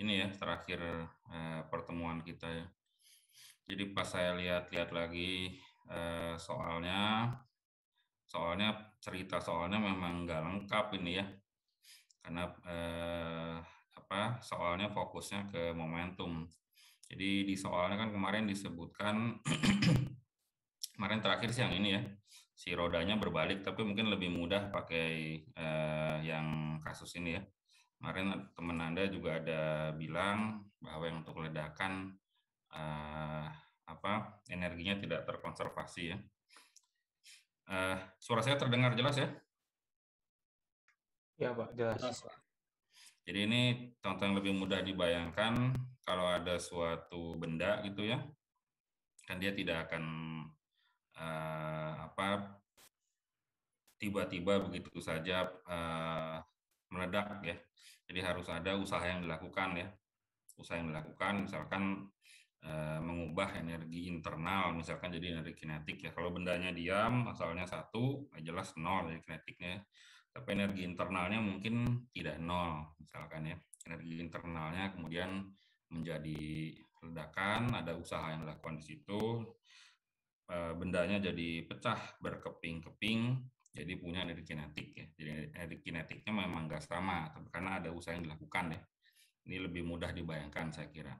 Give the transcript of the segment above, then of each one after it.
ini ya terakhir eh, pertemuan kita ya. Jadi pas saya lihat-lihat lagi eh, soalnya, soalnya cerita soalnya memang nggak lengkap ini ya, karena eh, apa soalnya fokusnya ke momentum. Jadi di soalnya kan kemarin disebutkan kemarin terakhir siang ini ya si rodanya berbalik tapi mungkin lebih mudah pakai eh, yang kasus ini ya kemarin teman Anda juga ada bilang bahwa yang untuk ledakan uh, apa energinya tidak terkonservasi ya. Uh, suara saya terdengar jelas ya? Ya Pak, jelas. jelas Pak. Jadi ini contoh yang lebih mudah dibayangkan kalau ada suatu benda gitu ya, kan dia tidak akan uh, apa tiba-tiba begitu saja uh, meledak ya jadi harus ada usaha yang dilakukan ya. Usaha yang dilakukan misalkan e, mengubah energi internal misalkan jadi energi kinetik ya. Kalau bendanya diam, asalnya satu, ya jelas nol energi kinetiknya. Tapi energi internalnya mungkin tidak nol misalkan ya. Energi internalnya kemudian menjadi ledakan, ada usaha yang dilakukan di situ. Eh, bendanya jadi pecah berkeping-keping jadi punya dari kinetik ya. Jadi dari kinetiknya memang nggak sama, tapi karena ada usaha yang dilakukan ya. Ini lebih mudah dibayangkan saya kira.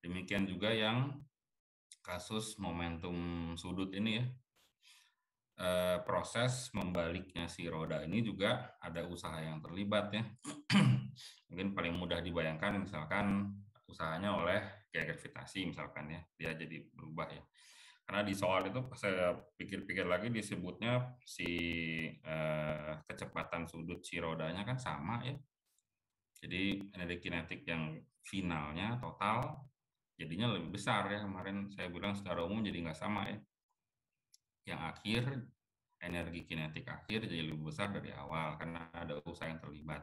Demikian juga yang kasus momentum sudut ini ya. E, proses membaliknya si roda ini juga ada usaha yang terlibat ya. Mungkin paling mudah dibayangkan misalkan usahanya oleh gaya gravitasi misalkan ya, dia jadi berubah ya karena di soal itu saya pikir-pikir lagi disebutnya si eh, kecepatan sudut si rodanya kan sama ya. Jadi energi kinetik yang finalnya total jadinya lebih besar ya kemarin saya bilang secara umum jadi nggak sama ya. Yang akhir energi kinetik akhir jadi lebih besar dari awal karena ada usaha yang terlibat.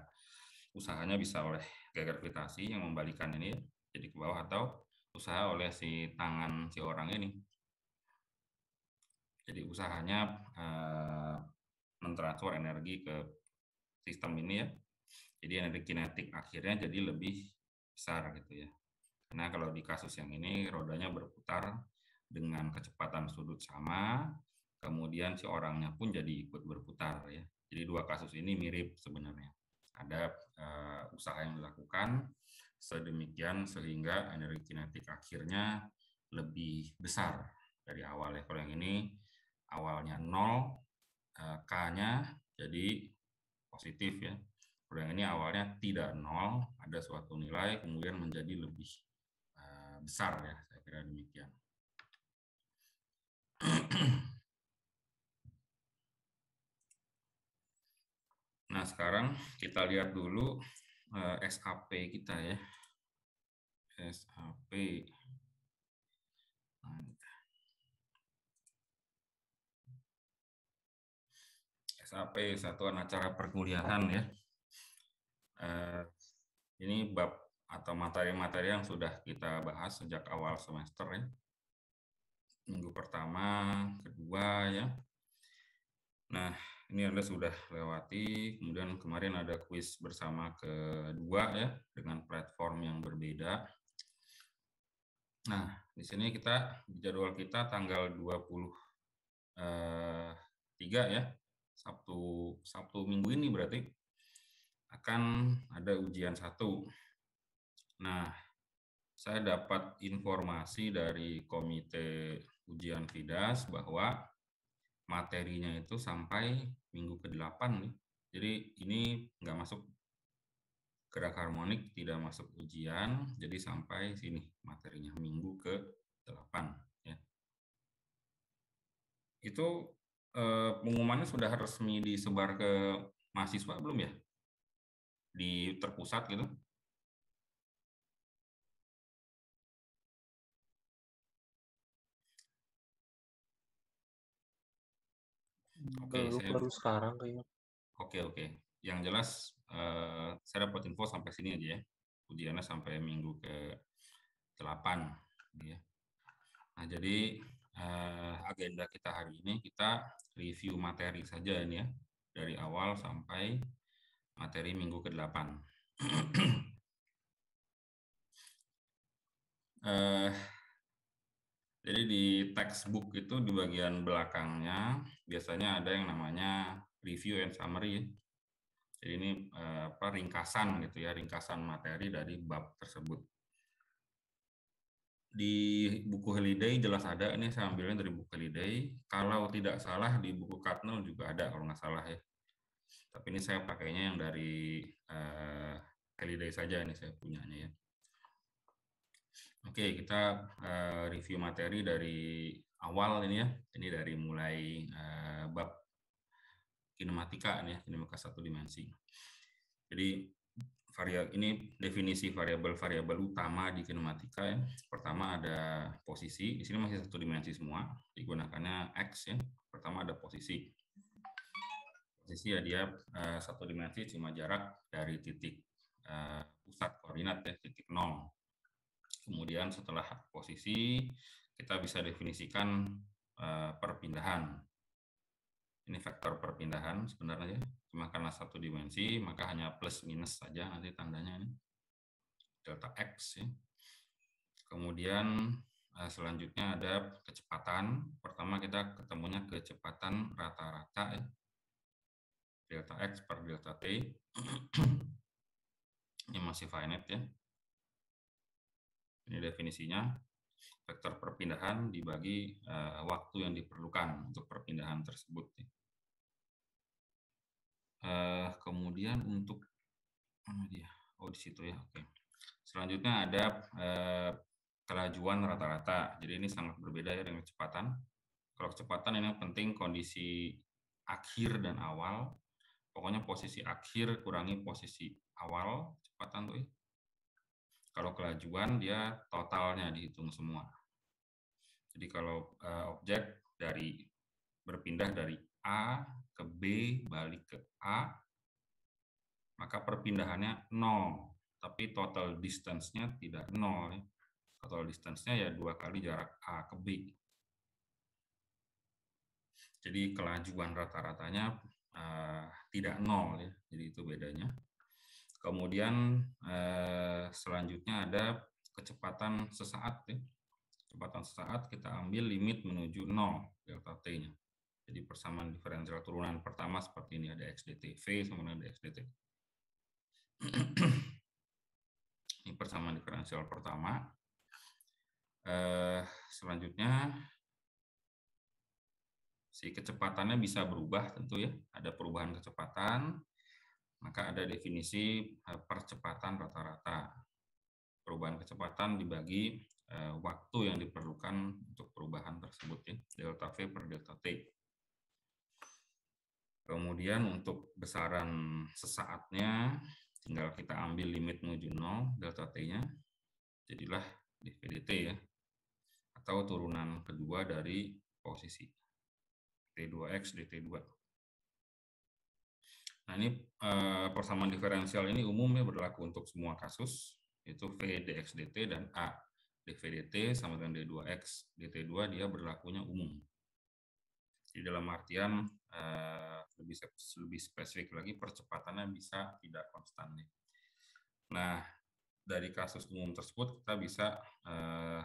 Usahanya bisa oleh gaya gravitasi yang membalikan ini jadi ke bawah atau usaha oleh si tangan si orang ini jadi usahanya uh, mentransfer energi ke sistem ini ya. Jadi energi kinetik akhirnya jadi lebih besar gitu ya. Karena kalau di kasus yang ini rodanya berputar dengan kecepatan sudut sama, kemudian si orangnya pun jadi ikut berputar ya. Jadi dua kasus ini mirip sebenarnya. Ada uh, usaha yang dilakukan sedemikian sehingga energi kinetik akhirnya lebih besar dari awal ya. Kalau yang ini awalnya 0, eh, K-nya jadi positif ya. Kemudian ini awalnya tidak 0, ada suatu nilai kemudian menjadi lebih eh, besar ya, saya kira demikian. Nah, sekarang kita lihat dulu eh, SAP kita ya. SAP. SAP Satuan Acara Perkuliahan ya. Eh, ini bab atau materi-materi yang sudah kita bahas sejak awal semester ya. Minggu pertama, kedua ya. Nah, ini Anda sudah lewati. Kemudian kemarin ada kuis bersama kedua ya dengan platform yang berbeda. Nah, di sini kita jadwal kita tanggal 20 eh, 3 ya. Sabtu Sabtu minggu ini berarti akan ada ujian satu. Nah, saya dapat informasi dari komite ujian FIDAS bahwa materinya itu sampai minggu ke-8 nih. Jadi ini nggak masuk gerak harmonik, tidak masuk ujian, jadi sampai sini materinya minggu ke-8. Ya. Itu Eh, pengumumannya sudah resmi disebar ke mahasiswa belum ya? Di terpusat gitu? Oke, okay, saya... baru sekarang kayaknya. Oke, okay, oke. Okay. Yang jelas uh, saya dapat info sampai sini aja ya. Ujiannya sampai minggu ke 8 gitu ya. Nah, jadi Eh, agenda kita hari ini kita review materi saja ini ya dari awal sampai materi minggu ke-8. uh, eh, jadi di textbook itu di bagian belakangnya biasanya ada yang namanya review and summary. Ya. Jadi ini uh, apa ringkasan gitu ya, ringkasan materi dari bab tersebut di buku heliday jelas ada ini saya ambilnya dari buku heliday kalau tidak salah di buku Cardinal juga ada kalau nggak salah ya tapi ini saya pakainya yang dari uh, Holiday saja ini saya punyanya ya oke kita uh, review materi dari awal ini ya ini dari mulai uh, bab kinematika ini ya kinematika satu dimensi jadi variabel ini definisi variabel-variabel utama di kinematika ya. Pertama ada posisi, di sini masih satu dimensi semua, digunakannya x ya. Pertama ada posisi. Posisi ya dia eh, satu dimensi cuma jarak dari titik eh, pusat koordinat ya, titik nol. Kemudian setelah posisi kita bisa definisikan eh, perpindahan ini vektor perpindahan sebenarnya cuma karena satu dimensi maka hanya plus minus saja nanti tandanya ini delta x ya. kemudian eh, selanjutnya ada kecepatan pertama kita ketemunya kecepatan rata-rata ya. delta x per delta t ini masih finite ya ini definisinya vektor perpindahan dibagi uh, waktu yang diperlukan untuk perpindahan tersebut ya. Uh, kemudian untuk mana dia? Oh di situ ya. Oke. Okay. Selanjutnya ada uh, kelajuan rata-rata. Jadi ini sangat berbeda ya dengan kecepatan. Kalau kecepatan ini yang penting kondisi akhir dan awal. Pokoknya posisi akhir kurangi posisi awal kecepatan tuh. Ya. Kalau kelajuan dia totalnya dihitung semua. Jadi kalau uh, objek dari berpindah dari A ke B, balik ke A, maka perpindahannya 0. Tapi total distance-nya tidak 0. Ya. Total distance-nya ya dua kali jarak A ke B. Jadi kelajuan rata-ratanya uh, tidak 0. Ya. Jadi itu bedanya. Kemudian uh, selanjutnya ada kecepatan sesaat. Ya. Kecepatan sesaat kita ambil limit menuju 0 delta T-nya. Jadi persamaan diferensial turunan pertama seperti ini ada XDTV sama ada XDT. ini persamaan diferensial pertama. Eh, selanjutnya si kecepatannya bisa berubah tentu ya. Ada perubahan kecepatan, maka ada definisi eh, percepatan rata-rata. Perubahan kecepatan dibagi eh, waktu yang diperlukan untuk perubahan tersebut ya, delta V per delta T. Kemudian untuk besaran sesaatnya tinggal kita ambil limit menuju 0 delta t-nya jadilah dvdt ya atau turunan kedua dari posisi t2x dt2. Nah ini eh, persamaan diferensial ini umumnya berlaku untuk semua kasus yaitu v dx dt dan a dvdt sama dengan d2x dt2 dia berlakunya umum. Di dalam artian Eh, lebih lebih spesifik lagi percepatannya bisa tidak konstan nih. Nah dari kasus umum tersebut kita bisa uh,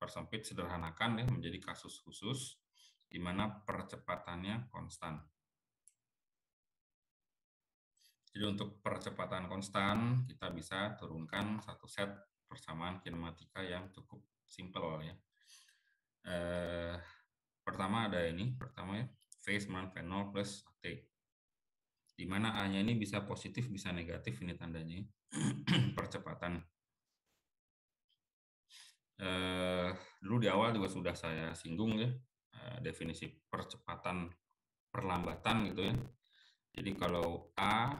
persempit sederhanakan ya menjadi kasus khusus di mana percepatannya konstan. Jadi untuk percepatan konstan kita bisa turunkan satu set persamaan kinematika yang cukup simpel ya. Eh, pertama ada ini, pertama ya v0 plus T. Di mana A-nya ini bisa positif, bisa negatif, ini tandanya percepatan. Eh, dulu di awal juga sudah saya singgung ya, eh, definisi percepatan perlambatan gitu ya. Jadi kalau A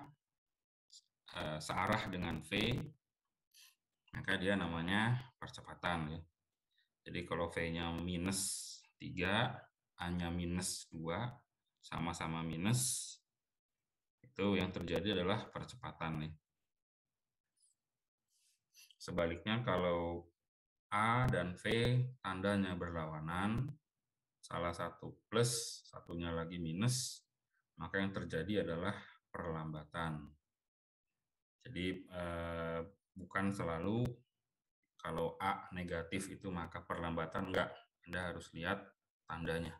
eh, searah dengan V, maka dia namanya percepatan ya. Jadi kalau V-nya minus 3, hanya minus 2, sama-sama minus, itu yang terjadi adalah percepatan. nih. Sebaliknya kalau A dan V tandanya berlawanan, salah satu plus, satunya lagi minus, maka yang terjadi adalah perlambatan. Jadi eh, bukan selalu kalau A negatif itu maka perlambatan enggak. Anda harus lihat tandanya.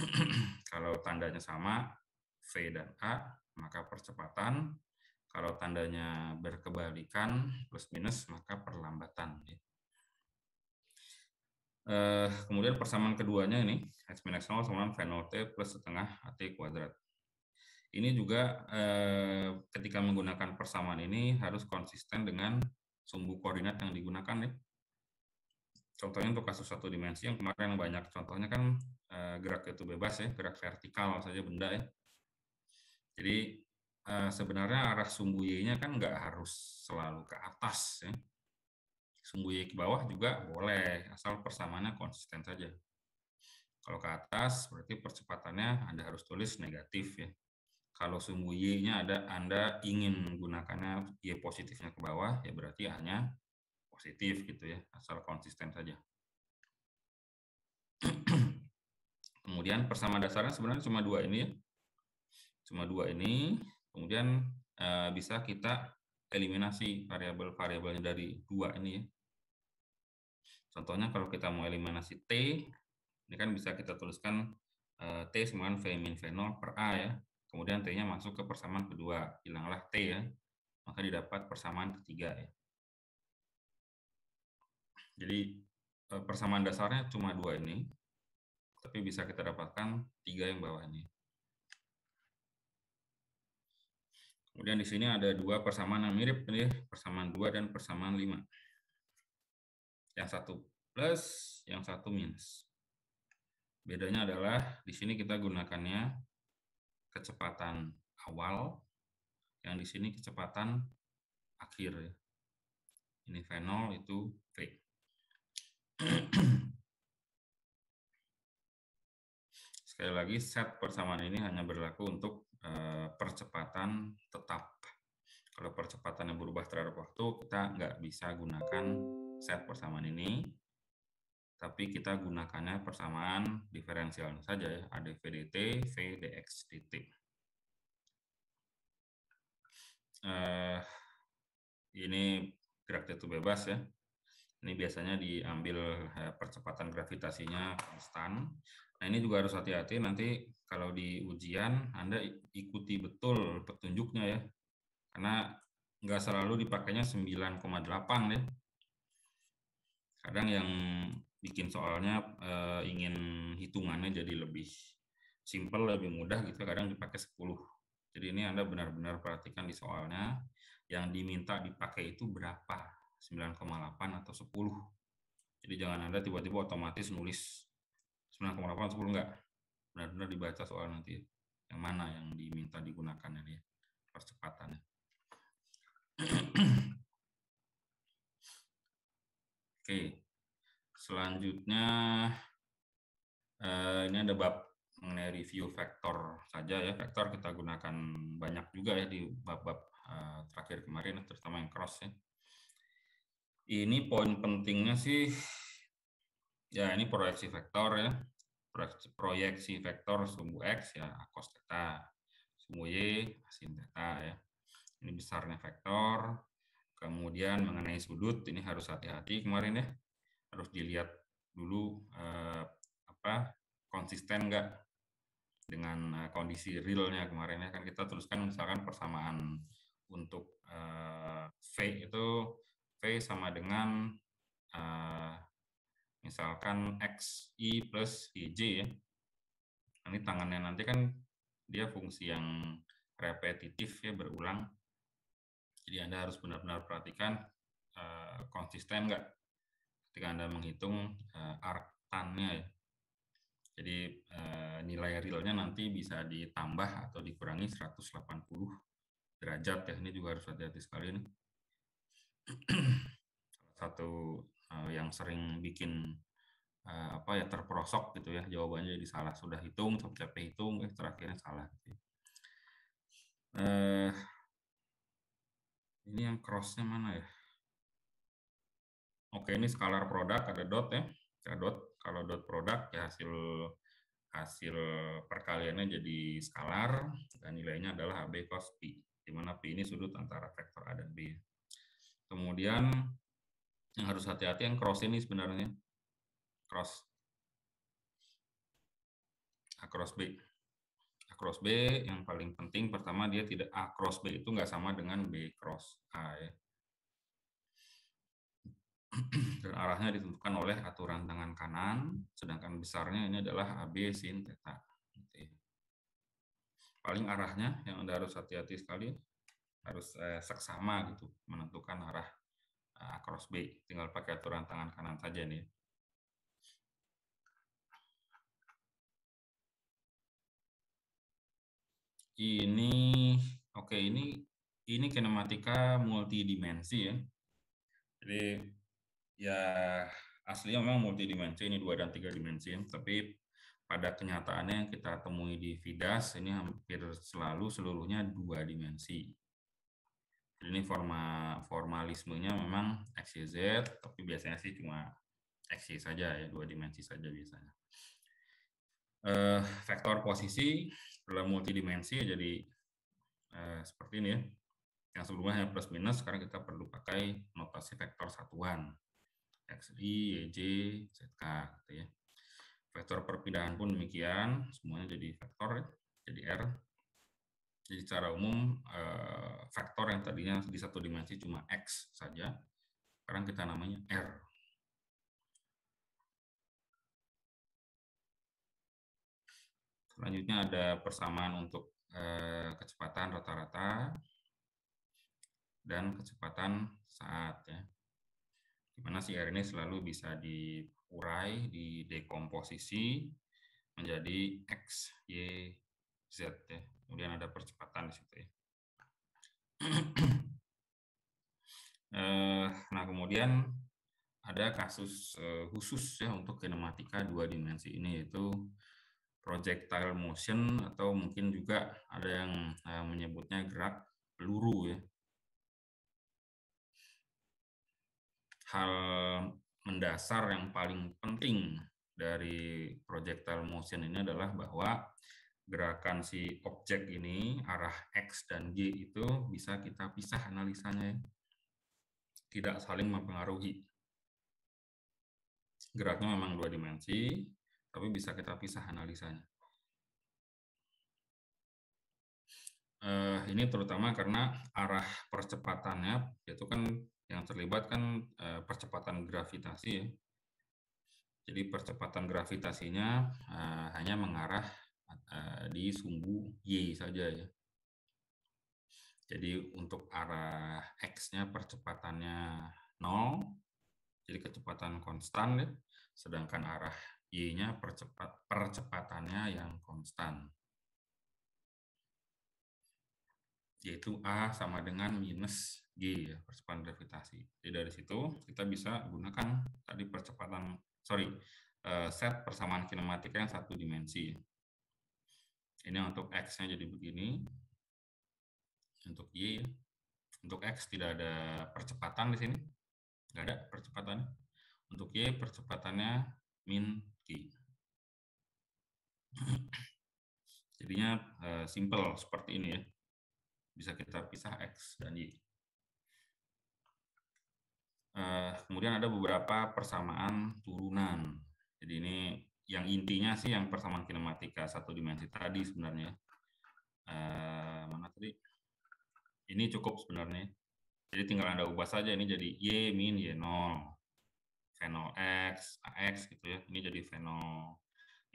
kalau tandanya sama V dan A, maka percepatan. Kalau tandanya berkebalikan plus minus, maka perlambatan. Uh, kemudian persamaan keduanya ini h min x0 sama v 0 t plus setengah at kuadrat. Ini juga uh, ketika menggunakan persamaan ini harus konsisten dengan sumbu koordinat yang digunakan ya contohnya untuk kasus satu dimensi yang kemarin yang banyak contohnya kan eh, gerak itu bebas ya gerak vertikal saja benda ya jadi eh, sebenarnya arah sumbu y-nya kan nggak harus selalu ke atas ya sumbu y ke bawah juga boleh asal persamaannya konsisten saja kalau ke atas berarti percepatannya anda harus tulis negatif ya kalau sumbu Y-nya ada Anda ingin menggunakannya Y positifnya ke bawah, ya berarti hanya positif gitu ya, asal konsisten saja. Kemudian persamaan dasarnya sebenarnya cuma dua ini ya. Cuma dua ini, kemudian e, bisa kita eliminasi variabel-variabelnya dari dua ini ya. Contohnya kalau kita mau eliminasi T, ini kan bisa kita tuliskan e, T sama V min V0 per A ya. Kemudian T-nya masuk ke persamaan kedua, hilanglah T ya. Maka didapat persamaan ketiga ya. Jadi eh, persamaan dasarnya cuma dua ini, tapi bisa kita dapatkan tiga yang bawah ini. Kemudian di sini ada dua persamaan yang mirip, nih, persamaan dua dan persamaan lima. Yang satu plus, yang satu minus. Bedanya adalah di sini kita gunakannya kecepatan awal, yang di sini kecepatan akhir. Ini v0 itu V. Sekali lagi, set persamaan ini hanya berlaku untuk eh, percepatan tetap. Kalau percepatan yang berubah terhadap waktu, kita nggak bisa gunakan set persamaan ini, tapi kita gunakannya persamaan diferensial saja ya, ADVDT, V, DX, DT. Uh, eh, ini gerak itu bebas ya. Ini biasanya diambil eh, percepatan gravitasinya konstan, Nah ini juga harus hati-hati nanti kalau di ujian Anda ikuti betul petunjuknya ya. Karena nggak selalu dipakainya 9,8 ya. Kadang yang bikin soalnya e, ingin hitungannya jadi lebih simple, lebih mudah gitu kadang dipakai 10. Jadi ini Anda benar-benar perhatikan di soalnya yang diminta dipakai itu berapa? 9,8 atau 10. Jadi jangan Anda tiba-tiba otomatis nulis 9,8 10 enggak. Benar-benar dibaca soal nanti yang mana yang diminta digunakan ini ya, percepatannya. Oke, selanjutnya eh, ini ada bab mengenai review vektor saja ya. Vektor kita gunakan banyak juga ya di bab-bab eh, terakhir kemarin, terutama yang cross ya. Ini poin pentingnya sih Ya, ini proyeksi vektor ya. Proyeksi, vektor sumbu X ya cos theta. Sumbu Y sin theta ya. Ini besarnya vektor. Kemudian mengenai sudut ini harus hati-hati kemarin ya. Harus dilihat dulu eh, apa konsisten enggak dengan eh, kondisi realnya kemarin ya kan kita tuliskan misalkan persamaan untuk eh, V itu V sama dengan eh, misalkan X, XI plus YJ ya. Ini tangannya nanti kan dia fungsi yang repetitif ya berulang. Jadi Anda harus benar-benar perhatikan uh, konsisten nggak ketika Anda menghitung uh, ya. Jadi uh, nilai realnya nanti bisa ditambah atau dikurangi 180 derajat ya. Ini juga harus hati-hati sekali ini. satu Eh, yang sering bikin uh, apa ya terperosok gitu ya jawabannya jadi salah sudah hitung capek hitung eh terakhirnya salah gitu. Uh, ini yang crossnya mana ya? Oke ini skalar produk ada dot ya, ada dot. Kalau dot produk ya hasil hasil perkaliannya jadi skalar dan nilainya adalah AB cos P, di mana P ini sudut antara vektor A dan B. Kemudian yang harus hati-hati yang cross ini sebenarnya cross A cross B A cross B yang paling penting pertama dia tidak A cross B itu nggak sama dengan B cross A ya dan arahnya ditentukan oleh aturan tangan kanan, sedangkan besarnya ini adalah AB sin theta. Gitu, ya. Paling arahnya yang Anda harus hati-hati sekali, harus eh, seksama gitu menentukan arah uh, cross B. Tinggal pakai aturan tangan kanan saja nih. Ini, oke okay, ini ini kinematika multidimensi ya. Jadi ya aslinya memang multidimensi ini dua dan tiga dimensi tapi pada kenyataannya yang kita temui di vidas, ini hampir selalu seluruhnya dua dimensi ini forma formalismenya memang x y z, tapi biasanya sih cuma x saja ya, dua dimensi saja biasanya. Uh, vektor posisi dalam multidimensi ya jadi uh, seperti ini ya. Yang sebelumnya hanya plus minus, sekarang kita perlu pakai notasi vektor satuan. X, Y, Y, J, k gitu ya. Vektor perpindahan pun demikian, semuanya jadi vektor, ya, jadi R. Jadi secara umum eh, faktor vektor yang tadinya di satu dimensi cuma x saja, sekarang kita namanya r. Selanjutnya ada persamaan untuk eh, kecepatan rata-rata dan kecepatan saat ya. Dimana si R ini selalu bisa diurai, didekomposisi menjadi X, Y, Z ya kemudian ada percepatan di situ ya. Eh, nah kemudian ada kasus eh, khusus ya untuk kinematika dua dimensi ini yaitu projectile motion atau mungkin juga ada yang eh, menyebutnya gerak peluru ya. Hal mendasar yang paling penting dari projectile motion ini adalah bahwa gerakan si objek ini arah X dan Y itu bisa kita pisah analisanya. Ya. Tidak saling mempengaruhi. Geraknya memang dua dimensi, tapi bisa kita pisah analisanya. Eh, ini terutama karena arah percepatannya, yaitu kan yang terlibat kan eh, percepatan gravitasi ya. Jadi percepatan gravitasinya eh, hanya mengarah Eh, di sumbu Y saja ya. Jadi untuk arah X-nya percepatannya 0, jadi kecepatan konstan ya. Sedangkan arah Y-nya percepat, percepatannya yang konstan. Yaitu A sama dengan minus G ya, percepatan gravitasi. Jadi dari situ kita bisa gunakan tadi percepatan, sorry, eh, set persamaan kinematika yang satu dimensi. Ini untuk X-nya jadi begini. Untuk Y, untuk X tidak ada percepatan di sini. Nggak ada percepatan. Untuk Y, percepatannya min Q. Jadinya uh, simple seperti ini ya. Bisa kita pisah X dan Y. Uh, kemudian ada beberapa persamaan turunan. Jadi ini yang intinya sih yang persamaan kinematika satu dimensi tadi sebenarnya uh, mana tadi ini cukup sebenarnya jadi tinggal anda ubah saja ini jadi y min y nol fenol x ax gitu ya ini jadi v fenol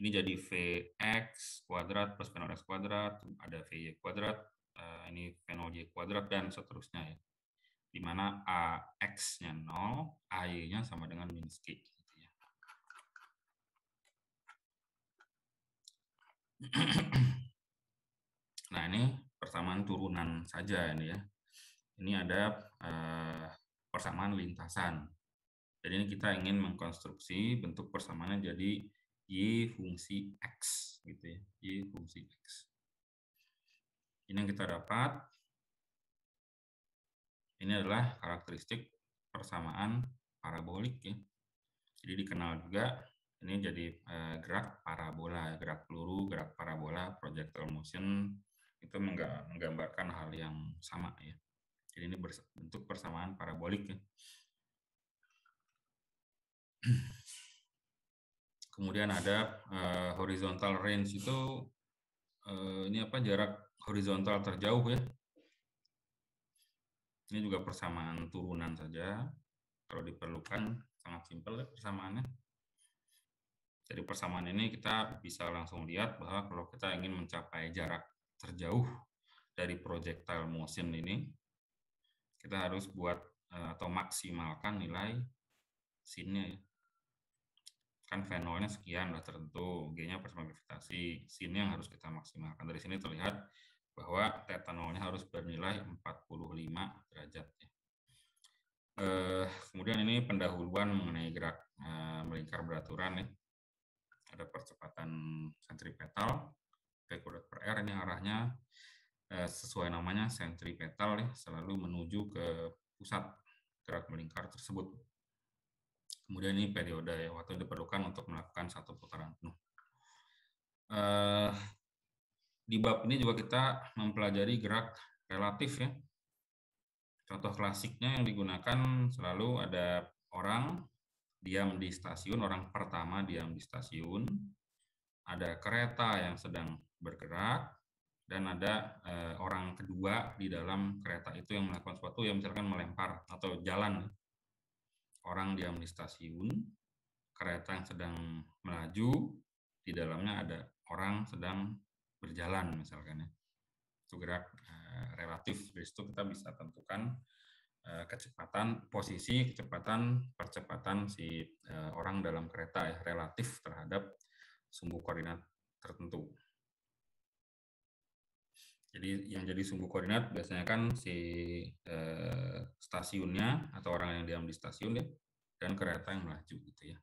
ini jadi vx kuadrat plus v fenol x kuadrat ada vy kuadrat uh, ini fenol y kuadrat dan seterusnya ya di mana ax-nya nol ay-nya sama dengan minus k nah ini persamaan turunan saja ini ya. Ini ada eh, persamaan lintasan. Jadi ini kita ingin mengkonstruksi bentuk persamaannya jadi y fungsi x gitu ya, y fungsi x. Ini yang kita dapat. Ini adalah karakteristik persamaan parabolik ya. Jadi dikenal juga ini jadi uh, gerak parabola, gerak peluru, gerak parabola, projectile motion itu menggambarkan hal yang sama ya. Jadi ini bentuk persamaan parabolik ya. Kemudian ada uh, horizontal range itu uh, ini apa jarak horizontal terjauh ya. Ini juga persamaan turunan saja. Kalau diperlukan sangat simpel ya persamaannya. Jadi persamaan ini kita bisa langsung lihat bahwa kalau kita ingin mencapai jarak terjauh dari projectile motion ini, kita harus buat eh, atau maksimalkan nilai sinnya. Kan nya sekian sudah tertentu, G-nya persama gravitasi, sinnya yang harus kita maksimalkan. Dari sini terlihat bahwa theta0-nya harus bernilai 45 derajat. Ya. Eh, kemudian ini pendahuluan mengenai gerak eh, melingkar beraturan. Ya ada percepatan sentripetal backward per R ini arahnya eh, sesuai namanya sentripetal ya, selalu menuju ke pusat gerak melingkar tersebut. Kemudian ini periode ya, waktu diperlukan untuk melakukan satu putaran penuh. Eh, di bab ini juga kita mempelajari gerak relatif ya. Contoh klasiknya yang digunakan selalu ada orang, diam di stasiun, orang pertama diam di stasiun, ada kereta yang sedang bergerak, dan ada eh, orang kedua di dalam kereta itu yang melakukan sesuatu yang misalkan melempar atau jalan. Orang diam di stasiun, kereta yang sedang melaju, di dalamnya ada orang sedang berjalan misalkan ya. Itu gerak eh, relatif, dari situ kita bisa tentukan Eh, kecepatan posisi kecepatan percepatan si eh, orang dalam kereta ya relatif terhadap sumbu koordinat tertentu. Jadi yang jadi sumbu koordinat biasanya kan si eh, stasiunnya atau orang yang diam di stasiun ya dan kereta yang melaju gitu ya.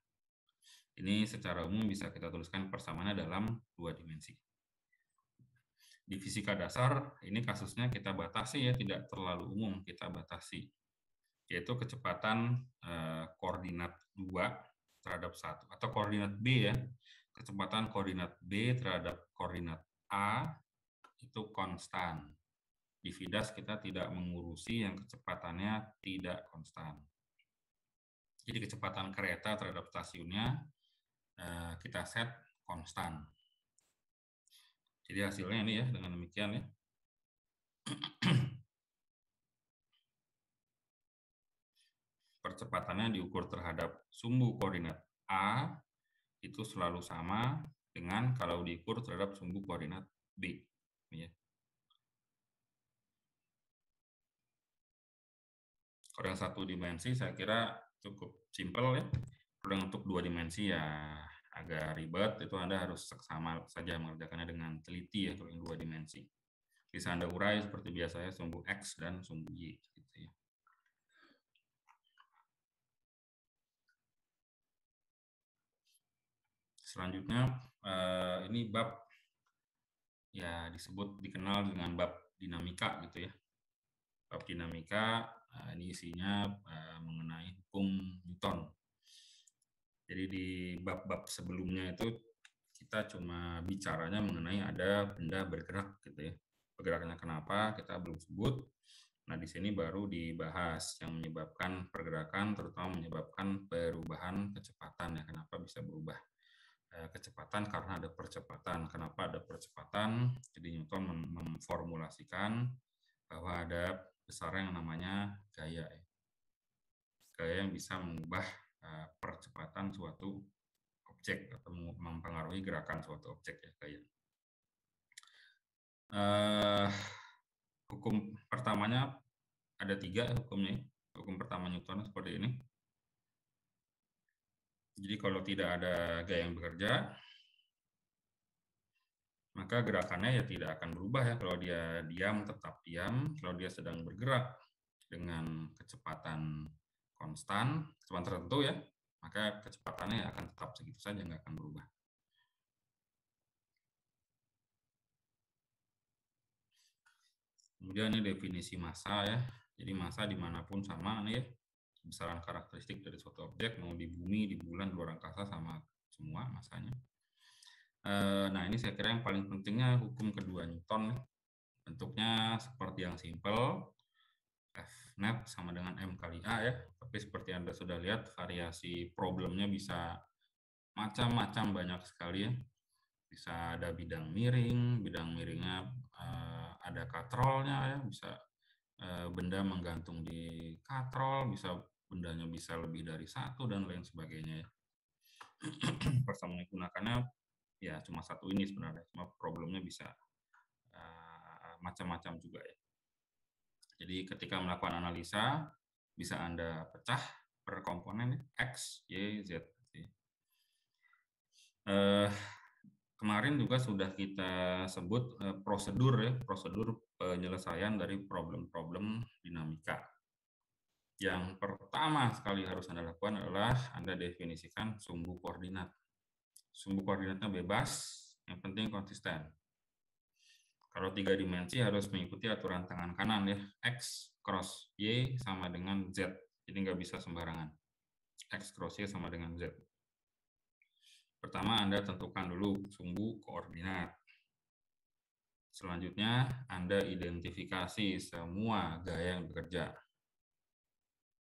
Ini secara umum bisa kita tuliskan persamaannya dalam dua dimensi di fisika dasar ini kasusnya kita batasi ya tidak terlalu umum kita batasi yaitu kecepatan eh, koordinat 2 terhadap satu atau koordinat B ya kecepatan koordinat B terhadap koordinat A itu konstan di FIDAS kita tidak mengurusi yang kecepatannya tidak konstan jadi kecepatan kereta terhadap stasiunnya eh, kita set konstan jadi hasilnya ini ya dengan demikian ya. Percepatannya diukur terhadap sumbu koordinat A itu selalu sama dengan kalau diukur terhadap sumbu koordinat B. Ya. Kalau yang satu dimensi saya kira cukup simpel ya. Kalau yang untuk dua dimensi ya agak ribet, itu Anda harus seksama saja mengerjakannya dengan teliti ya, kalau dua dimensi. Bisa Anda urai seperti biasanya sumbu X dan sumbu Y. Gitu ya. Selanjutnya, eh, ini bab ya disebut dikenal dengan bab dinamika gitu ya. Bab dinamika eh, ini isinya eh, mengenai hukum Newton jadi di bab-bab sebelumnya itu kita cuma bicaranya mengenai ada benda bergerak gitu ya. Pergerakannya kenapa kita belum sebut. Nah, di sini baru dibahas yang menyebabkan pergerakan terutama menyebabkan perubahan kecepatan ya. Kenapa bisa berubah? Eh, kecepatan karena ada percepatan. Kenapa ada percepatan? Jadi Newton memformulasikan bahwa ada besar yang namanya gaya. Ya. Gaya yang bisa mengubah Eh, percepatan suatu objek atau mempengaruhi gerakan suatu objek ya kayak uh, hukum pertamanya ada tiga ya hukumnya ya. hukum pertama Newton seperti ini jadi kalau tidak ada gaya yang bekerja maka gerakannya ya tidak akan berubah ya kalau dia diam tetap diam kalau dia sedang bergerak dengan kecepatan konstan kecepatan tertentu ya, maka kecepatannya akan tetap segitu saja, nggak akan berubah. Kemudian ini definisi massa ya. Jadi massa dimanapun sama nih ya. Besaran karakteristik dari suatu objek mau di bumi, di bulan, di luar angkasa sama semua masanya. Eh, nah ini saya kira yang paling pentingnya hukum kedua Newton. Ya. Bentuknya seperti yang simple, F net sama dengan M kali A ya. Tapi seperti Anda sudah lihat, variasi problemnya bisa macam-macam banyak sekali ya. Bisa ada bidang miring, bidang miringnya uh, ada katrolnya ya, bisa uh, benda menggantung di katrol, bisa bendanya bisa lebih dari satu dan lain sebagainya ya. Persamaan gunakannya ya cuma satu ini sebenarnya, cuma problemnya bisa eh, macam-macam juga ya. Jadi ketika melakukan analisa, bisa Anda pecah per komponen ya, X, Y, Z. Eh, kemarin juga sudah kita sebut eh, prosedur ya, prosedur penyelesaian dari problem-problem dinamika. Yang pertama sekali harus Anda lakukan adalah Anda definisikan sumbu koordinat. Sumbu koordinatnya bebas, yang penting konsisten. Kalau tiga dimensi harus mengikuti aturan tangan kanan ya. X cross Y sama dengan Z. Jadi nggak bisa sembarangan. X cross Y sama dengan Z. Pertama Anda tentukan dulu sumbu koordinat. Selanjutnya, Anda identifikasi semua gaya yang bekerja.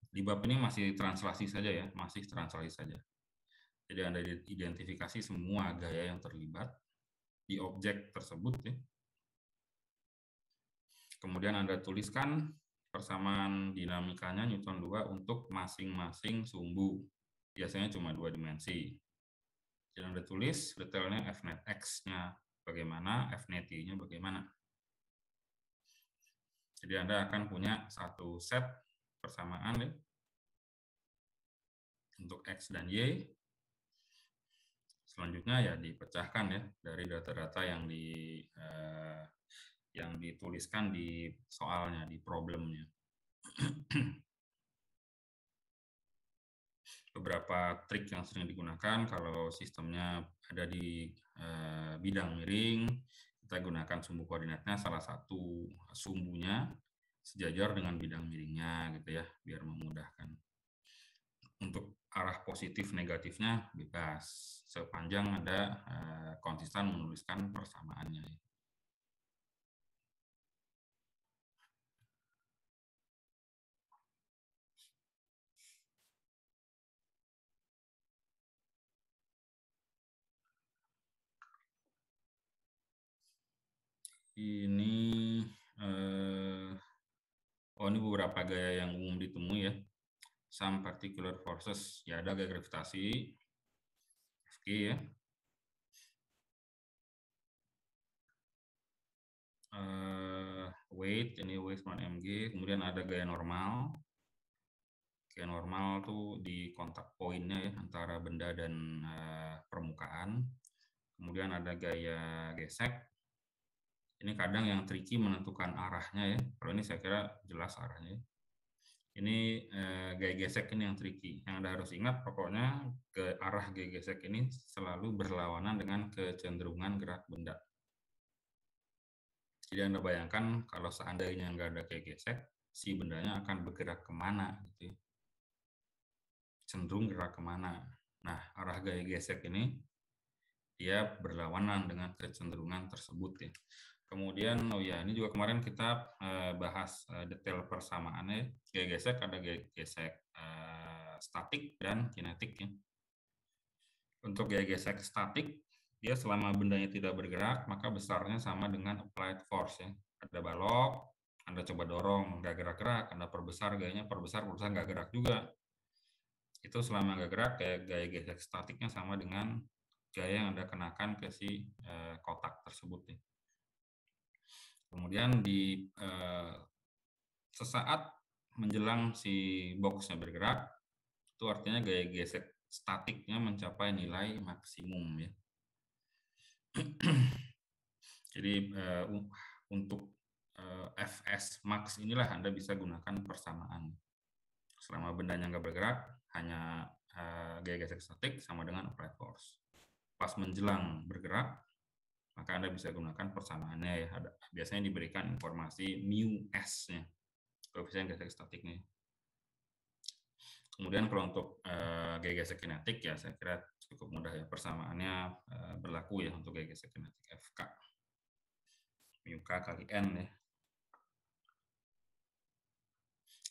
Di bab ini masih translasi saja ya, masih translasi saja. Jadi Anda identifikasi semua gaya yang terlibat di objek tersebut ya. Kemudian Anda tuliskan persamaan dinamikanya Newton 2 untuk masing-masing sumbu. Biasanya cuma dua dimensi. Jadi Anda tulis detailnya F net X-nya bagaimana, F net Y-nya bagaimana. Jadi Anda akan punya satu set persamaan ya, untuk X dan Y. Selanjutnya ya dipecahkan ya dari data-data yang di eh, yang dituliskan di soalnya, di problemnya. Beberapa trik yang sering digunakan kalau sistemnya ada di eh, bidang miring, kita gunakan sumbu koordinatnya salah satu sumbunya sejajar dengan bidang miringnya gitu ya, biar memudahkan. Untuk arah positif negatifnya bebas sepanjang ada eh, konsisten menuliskan persamaannya. Ya. ini eh, oh ini beberapa gaya yang umum ditemui ya some particular forces ya ada gaya gravitasi Fg ya eh, weight ini weight 1 mg kemudian ada gaya normal gaya normal tuh di kontak poinnya ya antara benda dan uh, permukaan kemudian ada gaya gesek ini kadang yang tricky menentukan arahnya ya. Kalau ini saya kira jelas arahnya. Ya. Ini eh, gaya gesek ini yang tricky. Yang Anda harus ingat pokoknya ke arah gaya gesek ini selalu berlawanan dengan kecenderungan gerak benda. Jadi Anda bayangkan kalau seandainya nggak ada gaya gesek, si bendanya akan bergerak kemana gitu ya. Cenderung gerak kemana. Nah, arah gaya gesek ini dia berlawanan dengan kecenderungan tersebut ya. Kemudian, oh ya, ini juga kemarin kita eh, bahas eh, detail persamaannya. Gaya gesek ada gaya gesek eh, statik dan kinetik. Ya. Untuk gaya gesek statik, dia ya selama bendanya tidak bergerak, maka besarnya sama dengan applied force. Ya. Ada balok, Anda coba dorong, nggak gerak-gerak, Anda perbesar gayanya, perbesar, perbesar, nggak gerak juga. Itu selama nggak gerak, kayak gaya gesek statiknya sama dengan gaya yang Anda kenakan ke si kotak tersebut. Ya. Kemudian di eh, sesaat menjelang si boxnya bergerak, itu artinya gaya gesek statiknya mencapai nilai maksimum ya. Jadi eh, untuk eh, fs max inilah Anda bisa gunakan persamaan. Selama benda yang nggak bergerak, hanya eh, gaya gesek statik sama dengan applied force. Pas menjelang bergerak, maka Anda bisa gunakan persamaannya ya. Ada, biasanya diberikan informasi mu S-nya, koefisien gesek statiknya. Kemudian kalau untuk uh, eh, gaya gesek kinetik ya saya kira cukup mudah ya persamaannya uh, berlaku ya untuk gaya gesek kinetik FK. Mu K kali N ya.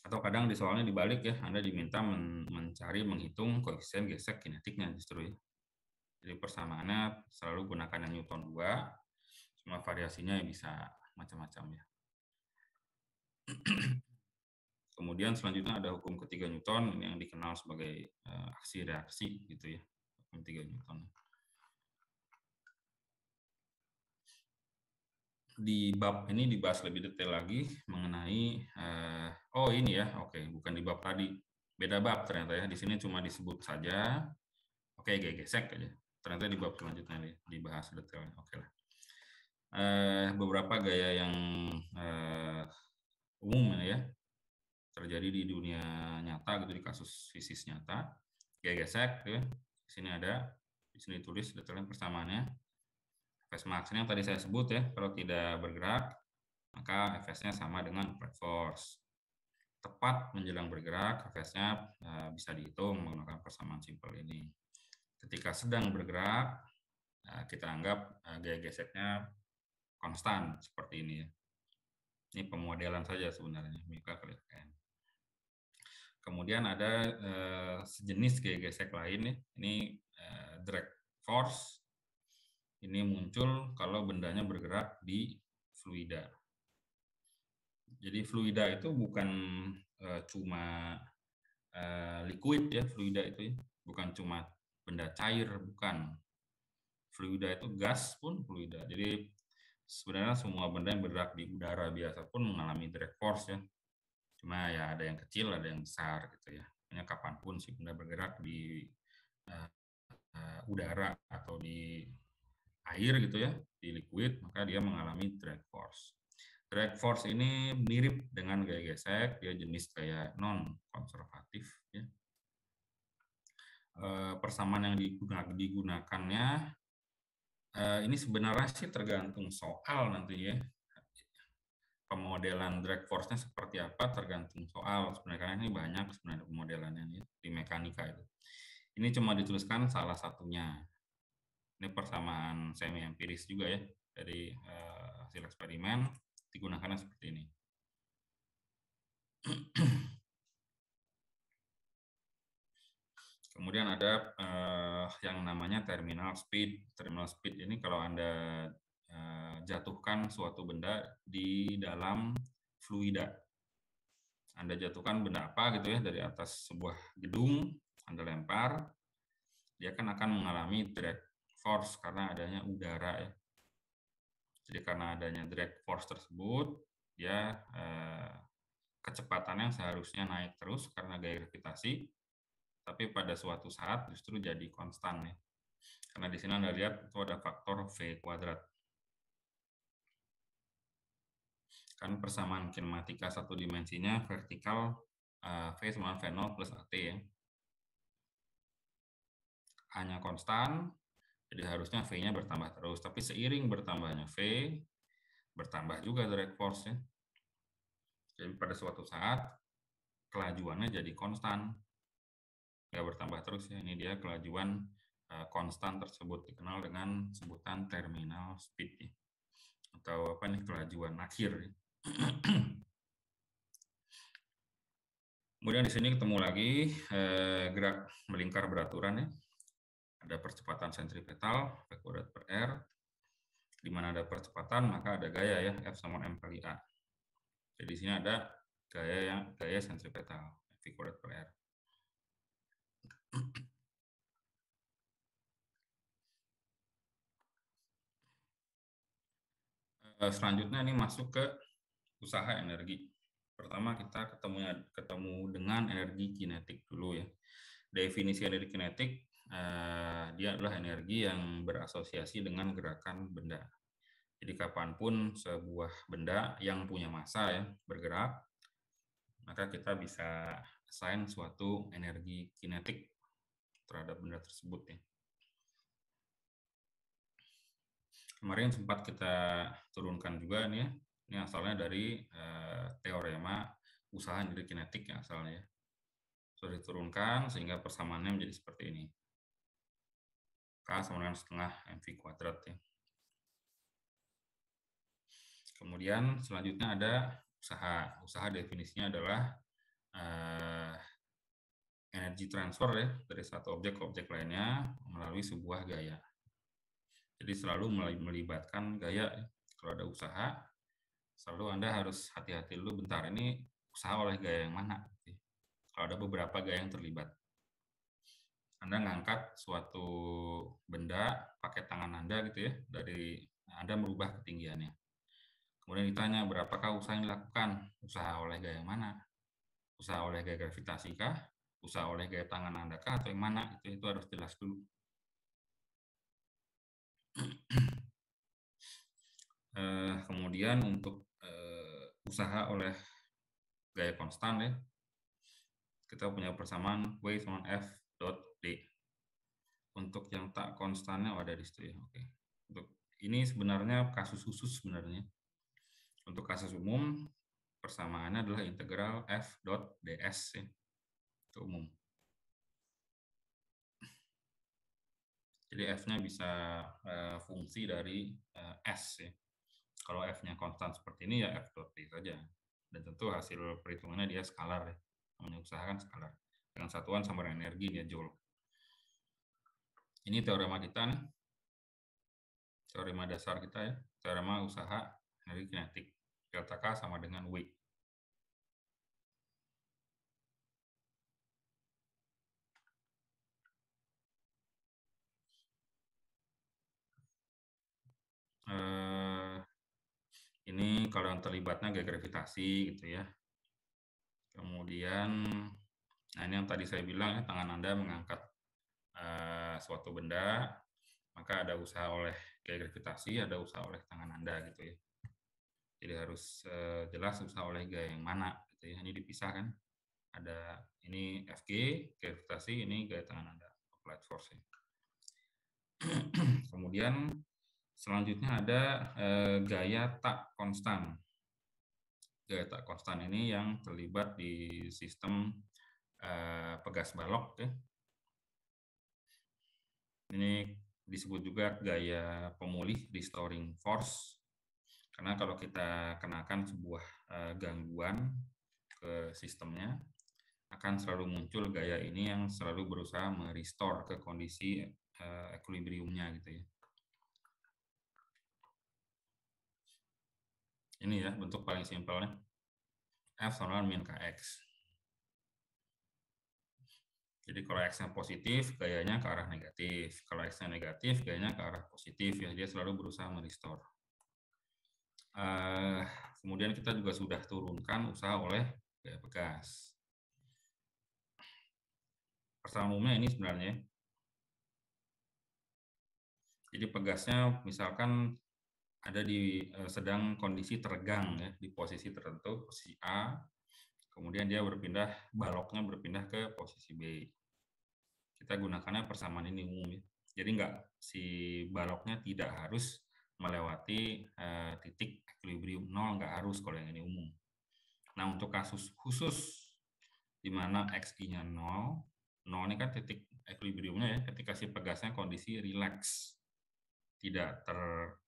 Atau kadang di soalnya dibalik ya, Anda diminta men mencari, menghitung koefisien gesek kinetiknya justru ya. Jadi persamaannya selalu gunakan yang Newton 2, cuma variasinya yang bisa macam-macam ya. Kemudian selanjutnya ada hukum ketiga Newton yang dikenal sebagai uh, aksi reaksi gitu ya, hukum ketiga Newton. Di bab ini dibahas lebih detail lagi mengenai uh, oh ini ya, oke okay, bukan di bab tadi, beda bab ternyata ya. Di sini cuma disebut saja. Oke, okay, gesek aja ternyata di bab selanjutnya dibahas detailnya. Oke lah. Uh, beberapa gaya yang uh, umum ya terjadi di dunia nyata gitu di kasus fisik nyata gaya gesek ya. di sini ada di sini tulis detailnya persamaannya FS mask ini yang tadi saya sebut ya kalau tidak bergerak maka efeknya sama dengan flat force tepat menjelang bergerak efeknya nya eh, bisa dihitung menggunakan persamaan simpel ini Ketika sedang bergerak, eh, kita anggap eh, gaya geseknya konstan seperti ini. Ya. Ini pemodelan saja sebenarnya mika kelihatan. Kemudian ada eh, sejenis gaya gesek lain nih. Ini drag force. Ini muncul kalau bendanya bergerak di fluida. Jadi fluida itu bukan cuma eh, liquid ya, fluida itu ya. bukan cuma benda cair, bukan. Fluida itu gas pun fluida. Jadi sebenarnya semua benda yang bergerak di udara biasa pun mengalami drag force ya. Cuma ya ada yang kecil, ada yang besar gitu ya. Hanya kapanpun si benda bergerak di uh, uh, udara atau di air gitu ya, di liquid, maka dia mengalami drag force. Drag force ini mirip dengan gaya gesek, dia jenis kayak non konservatif ya. Eh, persamaan yang digunakan, digunakannya eh, ini sebenarnya sih tergantung soal nanti ya pemodelan drag force-nya seperti apa tergantung soal sebenarnya ini banyak sebenarnya pemodelannya di mekanika itu ini cuma dituliskan salah satunya ini persamaan semi empiris juga ya dari eh, hasil eksperimen digunakannya seperti ini. Kemudian ada uh, yang namanya terminal speed. Terminal speed ini kalau Anda uh, jatuhkan suatu benda di dalam fluida. Anda jatuhkan benda apa gitu ya dari atas sebuah gedung, Anda lempar, dia kan akan mengalami drag force karena adanya udara ya. Jadi karena adanya drag force tersebut, dia eh, kecepatannya seharusnya naik terus karena gaya gravitasi tapi pada suatu saat justru jadi konstan ya. Karena di sini Anda lihat itu ada faktor V kuadrat. Kan persamaan kinematika satu dimensinya vertikal eh, V sama V0 plus AT ya. Hanya konstan, jadi harusnya V-nya bertambah terus. Tapi seiring bertambahnya V, bertambah juga drag force ya. Jadi pada suatu saat, kelajuannya jadi konstan nggak bertambah terus ya. Ini dia kelajuan uh, konstan tersebut dikenal dengan sebutan terminal speed ya. atau apa nih kelajuan akhir. Ya. Kemudian di sini ketemu lagi eh, gerak melingkar beraturan ya. Ada percepatan sentripetal, P kuadrat per R. Di mana ada percepatan, maka ada gaya ya, F sama M kali A. Jadi di sini ada gaya yang gaya sentripetal, v kuadrat per R. Eh, selanjutnya ini masuk ke usaha energi. Pertama kita ketemu ketemu dengan energi kinetik dulu ya. Definisi energi kinetik eh, dia adalah energi yang berasosiasi dengan gerakan benda. Jadi kapanpun sebuah benda yang punya massa ya bergerak, maka kita bisa assign suatu energi kinetik terhadap benda tersebut ya. Kemarin sempat kita turunkan juga nih, ya. ini asalnya dari eh, teorema usaha dari kinetik ya asalnya. Ya. Sudah diturunkan sehingga persamaannya menjadi seperti ini. K sama dengan setengah mv kuadrat ya. Kemudian selanjutnya ada usaha. Usaha definisinya adalah uh, energi transfer ya dari satu objek ke objek lainnya melalui sebuah gaya. Jadi selalu melibatkan gaya. Ya. Kalau ada usaha, selalu Anda harus hati-hati dulu bentar ini usaha oleh gaya yang mana. Kalau ada beberapa gaya yang terlibat. Anda ngangkat suatu benda pakai tangan Anda gitu ya, dari Anda merubah ketinggiannya. Kemudian ditanya, berapakah usaha yang dilakukan? Usaha oleh gaya yang mana? Usaha oleh gaya gravitasi kah? usaha oleh gaya tangan Anda kah atau yang mana itu itu harus jelas dulu. eh, kemudian untuk eh, usaha oleh gaya konstan ya kita punya persamaan w sama f dot d untuk yang tak konstannya oh, ada di situ ya oke untuk ini sebenarnya kasus khusus sebenarnya untuk kasus umum persamaannya adalah integral f dot ds ya umum. Jadi F-nya bisa uh, fungsi dari uh, S. Ya. Kalau F-nya konstan seperti ini, ya F dot saja. Dan tentu hasil perhitungannya dia skalar. Ya. Namanya usaha kan skalar. Dengan satuan sama dengan energi, dia Joule. Ini teorema kita nih. Teorema dasar kita ya. Teorema usaha energi kinetik. Delta K sama dengan W. eh, ini kalau yang terlibatnya gaya gravitasi gitu ya. Kemudian, nah ini yang tadi saya bilang ya, tangan Anda mengangkat eh, suatu benda, maka ada usaha oleh gaya gravitasi, ada usaha oleh tangan Anda gitu ya. Jadi harus eh, jelas usaha oleh gaya yang mana gitu ya. Ini dipisah kan. Ada ini FG, gravitasi, ini gaya tangan Anda, applied force. Kemudian Selanjutnya ada eh, gaya tak konstan. Gaya tak konstan ini yang terlibat di sistem eh, pegas balok. Ya. Ini disebut juga gaya pemulih restoring force. Karena kalau kita kenakan sebuah eh, gangguan ke sistemnya, akan selalu muncul gaya ini yang selalu berusaha merestore ke kondisi eh, equilibriumnya gitu ya Ini ya bentuk paling simpelnya. F sama dengan min KX. Jadi kalau X-nya positif, gayanya ke arah negatif. Kalau X-nya negatif, gayanya ke arah positif. ya Dia selalu berusaha merestore. Uh, kemudian kita juga sudah turunkan usaha oleh gaya bekas. Persamaan umumnya ini sebenarnya. Jadi pegasnya misalkan ada di uh, sedang kondisi tergang ya di posisi tertentu posisi A kemudian dia berpindah baloknya berpindah ke posisi B kita gunakannya persamaan ini umum ya jadi enggak si baloknya tidak harus melewati uh, titik equilibrium nol nggak harus kalau yang ini umum nah untuk kasus khusus di mana x nya nol nol ini kan titik equilibriumnya ya ketika si pegasnya kondisi relax tidak ter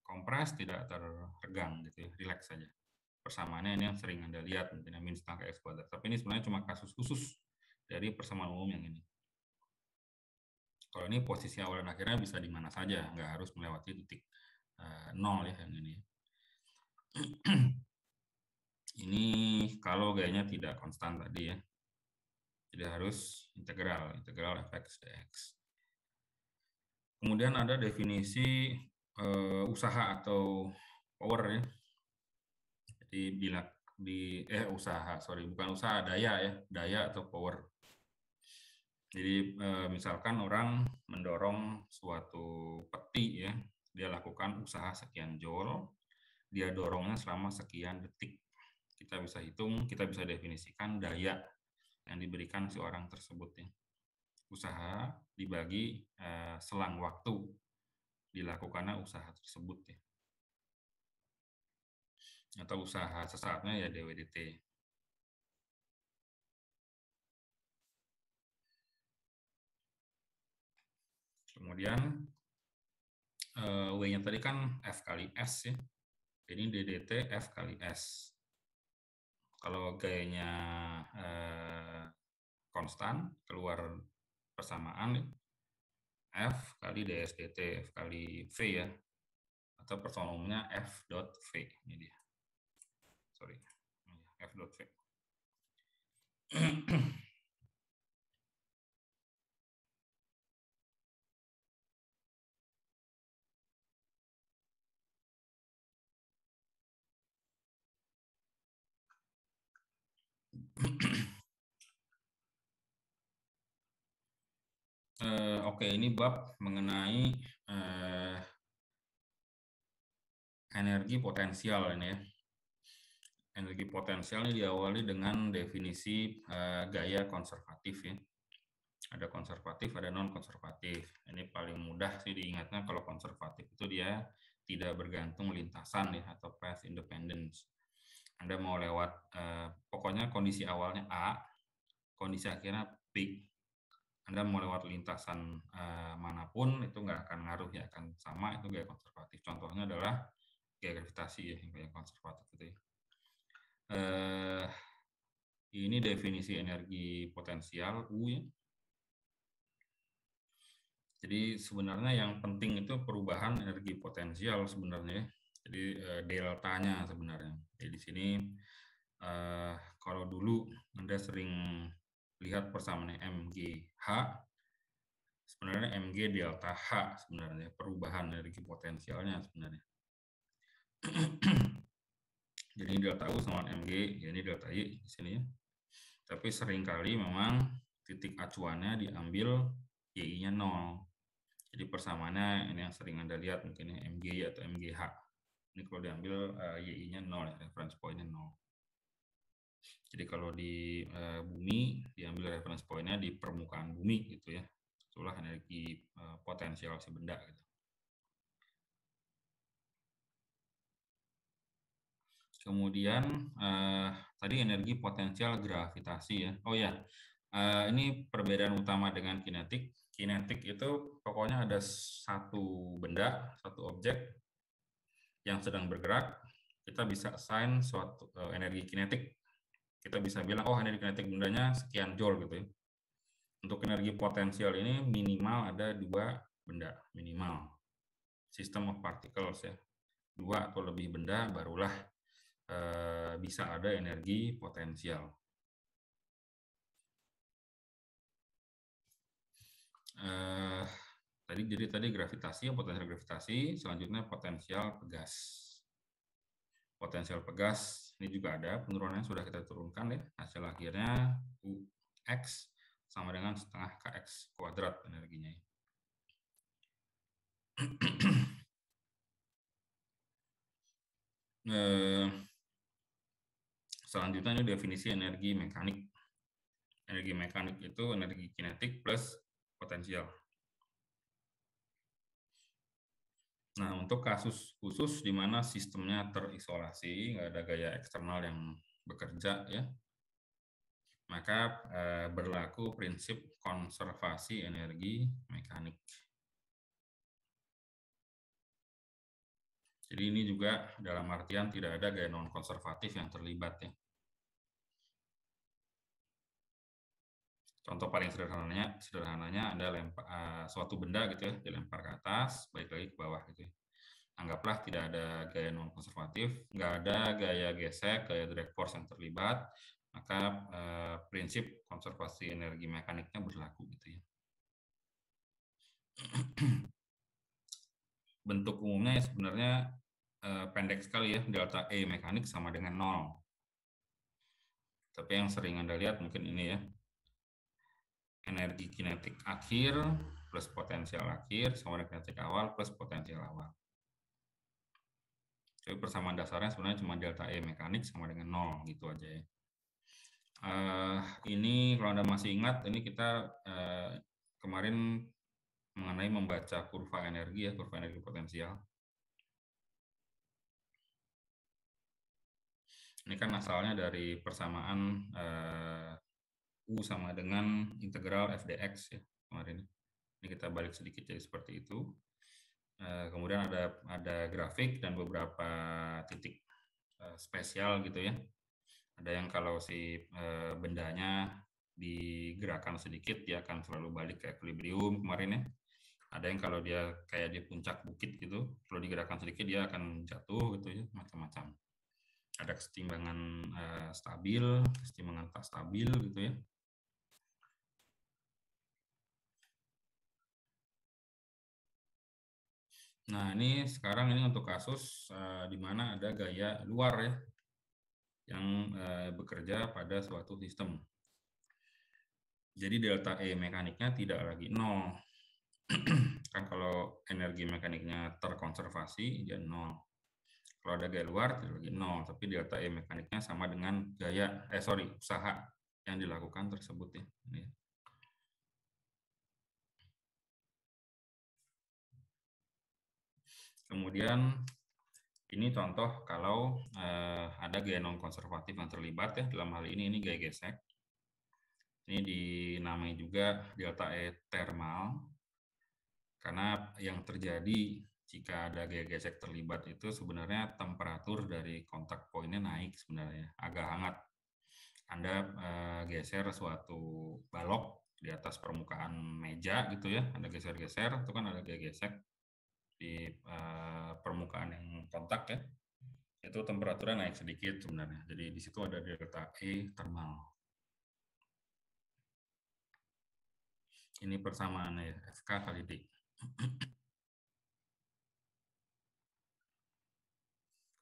terkompres, tidak terregang gitu ya, relax saja. Persamaannya ini yang sering Anda lihat mungkin min setengah x kuadrat. Tapi ini sebenarnya cuma kasus khusus dari persamaan umum yang ini. Kalau ini posisi awal dan akhirnya bisa di mana saja, nggak harus melewati titik uh, nol ya yang ini. ini kalau gayanya tidak konstan tadi ya, tidak harus integral, integral efek dx. Kemudian ada definisi uh, usaha atau power ya. Jadi bila di eh usaha, sorry bukan usaha daya ya, daya atau power. Jadi uh, misalkan orang mendorong suatu peti ya, dia lakukan usaha sekian jol, dia dorongnya selama sekian detik. Kita bisa hitung, kita bisa definisikan daya yang diberikan si orang tersebut ya. Usaha dibagi uh, selang waktu dilakukannya usaha tersebut ya. Atau usaha sesaatnya ya DWDT. Kemudian eh, W-nya tadi kan F kali S ya. Ini DDT F kali S. Kalau gayanya eh, konstan, keluar persamaan, ya, F kali DSDT, kali V ya. Atau personal umumnya F dot V. Ini dia. Sorry. F dot V. eh, oke okay, ini bab mengenai eh, energi potensial ini ya. Energi potensial ini diawali dengan definisi eh, gaya konservatif ya. Ada konservatif, ada non konservatif. Ini paling mudah sih diingatnya kalau konservatif itu dia tidak bergantung lintasan ya atau path independence. Anda mau lewat eh, pokoknya kondisi awalnya A, kondisi akhirnya B anda mau lewat lintasan uh, manapun itu nggak akan ngaruh ya akan sama itu gaya konservatif. Contohnya adalah gaya gravitasi ya yang gaya konservatif itu. Uh, ini definisi energi potensial U ya. Jadi sebenarnya yang penting itu perubahan energi potensial sebenarnya. Ya. Jadi uh, deltanya sebenarnya. Jadi di sini uh, kalau dulu Anda sering lihat persamaannya h sebenarnya MG delta H sebenarnya perubahan energi potensialnya sebenarnya. Jadi ini delta U sama MG, ya ini delta Y di sini ya. Tapi seringkali memang titik acuannya diambil YI-nya nol. Jadi persamaannya ini yang sering Anda lihat mungkin ya, mg atau MGH. Ini kalau diambil eh, YI-nya nol, ya, reference pointnya nya nol. Jadi kalau di uh, bumi diambil reference pointnya di permukaan bumi gitu ya. Itulah energi uh, potensial si benda gitu. Kemudian uh, tadi energi potensial gravitasi ya. Oh ya, uh, ini perbedaan utama dengan kinetik. Kinetik itu pokoknya ada satu benda, satu objek yang sedang bergerak, kita bisa sign suatu uh, energi kinetik kita bisa bilang oh energi kinetik bendanya sekian joule gitu ya. Untuk energi potensial ini minimal ada dua benda minimal sistem of particles ya dua atau lebih benda barulah e, bisa ada energi potensial. E, tadi jadi tadi gravitasi ya, potensial gravitasi selanjutnya potensial pegas potensial pegas ini juga ada penurunannya sudah kita turunkan ya. Hasil akhirnya UX sama dengan setengah KX kuadrat energinya. Eh, selanjutnya ini definisi energi mekanik. Energi mekanik itu energi kinetik plus potensial. Nah, untuk kasus khusus di mana sistemnya terisolasi, nggak ada gaya eksternal yang bekerja, ya, maka eh, berlaku prinsip konservasi energi mekanik. Jadi ini juga dalam artian tidak ada gaya non konservatif yang terlibat ya. Contoh paling sederhananya, sederhananya Anda lempar uh, eh, suatu benda gitu ya, dilempar ke atas, balik lagi ke bawah gitu. Ya. Anggaplah tidak ada gaya non konservatif, nggak ada gaya gesek, gaya drag force yang terlibat, maka uh, prinsip konservasi energi mekaniknya berlaku gitu ya. Bentuk umumnya ya sebenarnya uh, pendek sekali ya, delta E mekanik sama dengan nol. Tapi yang sering Anda lihat mungkin ini ya, energi kinetik akhir plus potensial akhir sama dengan kinetik awal plus potensial awal. Jadi persamaan dasarnya sebenarnya cuma delta E mekanik sama dengan nol gitu aja ya. Uh, ini kalau Anda masih ingat, ini kita uh, kemarin mengenai membaca kurva energi ya, kurva energi potensial. Ini kan asalnya dari persamaan uh, U sama dengan integral f dx ya kemarin. Ini kita balik sedikit jadi seperti itu. Eh, kemudian ada ada grafik dan beberapa titik eh, spesial gitu ya. Ada yang kalau si eh, bendanya digerakkan sedikit dia akan selalu balik ke equilibrium kemarin ya. Ada yang kalau dia kayak di puncak bukit gitu, kalau digerakkan sedikit dia akan jatuh gitu ya, macam-macam. Ada kesetimbangan stabil, kesetimbangan tak stabil gitu ya Nah, ini sekarang ini untuk kasus uh, di mana ada gaya luar ya yang uh, bekerja pada suatu sistem. Jadi delta E mekaniknya tidak lagi nol. kan kalau energi mekaniknya terkonservasi dia nol. Kalau ada gaya luar tidak lagi nol, tapi delta E mekaniknya sama dengan gaya eh sorry usaha yang dilakukan tersebut ya. Ini. Ya. Kemudian ini contoh kalau eh, ada gaya non konservatif yang terlibat ya dalam hal ini ini gaya gesek. Ini dinamai juga delta E thermal karena yang terjadi jika ada gaya gesek terlibat itu sebenarnya temperatur dari kontak poinnya naik sebenarnya agak hangat. Anda eh, geser suatu balok di atas permukaan meja gitu ya, Anda geser-geser itu kan ada gaya gesek di uh, permukaan yang kontak ya itu temperaturnya naik sedikit sebenarnya jadi di situ ada delta E thermal ini persamaan ya FK kali D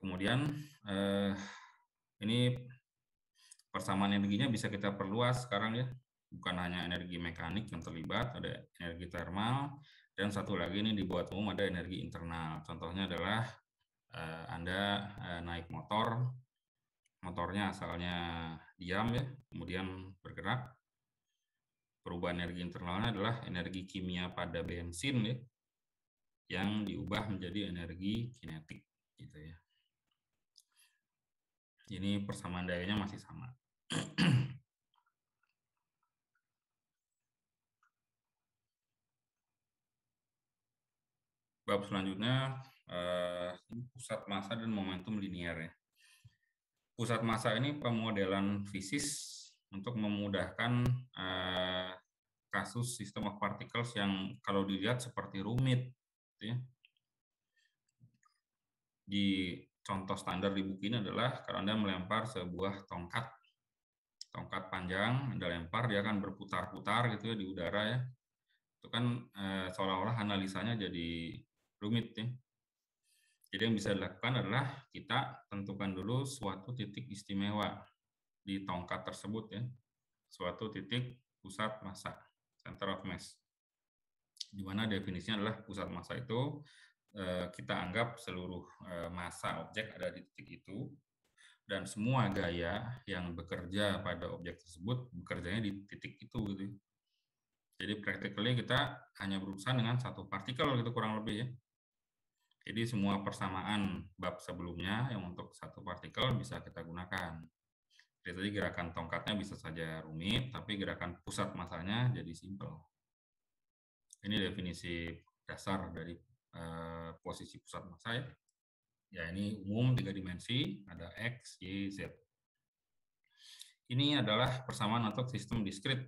kemudian eh, ini persamaan energinya bisa kita perluas sekarang ya bukan hanya energi mekanik yang terlibat ada energi termal dan satu lagi ini dibuat umum ada energi internal. Contohnya adalah eh, Anda eh, naik motor, motornya asalnya diam ya, kemudian bergerak. Perubahan energi internalnya adalah energi kimia pada bensin ya, yang diubah menjadi energi kinetik gitu ya. Ini persamaan dayanya masih sama. bab selanjutnya eh, ini pusat massa dan momentum linear ya. Pusat massa ini pemodelan fisis untuk memudahkan eh, kasus sistem of particles yang kalau dilihat seperti rumit gitu ya. Di contoh standar di buku ini adalah kalau Anda melempar sebuah tongkat tongkat panjang Anda lempar dia akan berputar-putar gitu ya di udara ya. Itu kan e, seolah-olah analisanya jadi rumit ya. Jadi yang bisa dilakukan adalah kita tentukan dulu suatu titik istimewa di tongkat tersebut ya. Suatu titik pusat massa, center of mass. Di mana definisinya adalah pusat massa itu eh, kita anggap seluruh eh, massa objek ada di titik itu dan semua gaya yang bekerja pada objek tersebut bekerjanya di titik itu gitu. Ya. Jadi practically kita hanya berurusan dengan satu partikel gitu kurang lebih ya. Jadi semua persamaan bab sebelumnya yang untuk satu partikel bisa kita gunakan. Jadi tadi gerakan tongkatnya bisa saja rumit, tapi gerakan pusat masanya jadi simple. Ini definisi dasar dari eh, posisi pusat massa ya. Ya ini umum tiga dimensi, ada x, y, z. Ini adalah persamaan untuk sistem diskrit.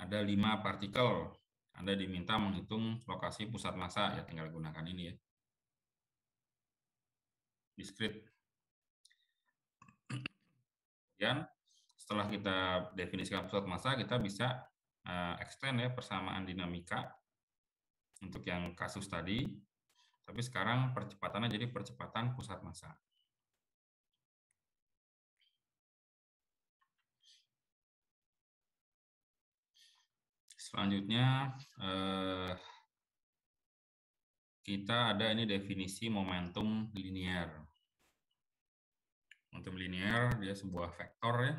Ada lima partikel anda diminta menghitung lokasi pusat massa, ya tinggal gunakan ini ya. Discrete. Kemudian setelah kita definisikan pusat massa, kita bisa uh, extend ya persamaan dinamika untuk yang kasus tadi. Tapi sekarang percepatannya jadi percepatan pusat massa. Selanjutnya eh, kita ada ini definisi momentum linear. Momentum linear dia sebuah vektor ya.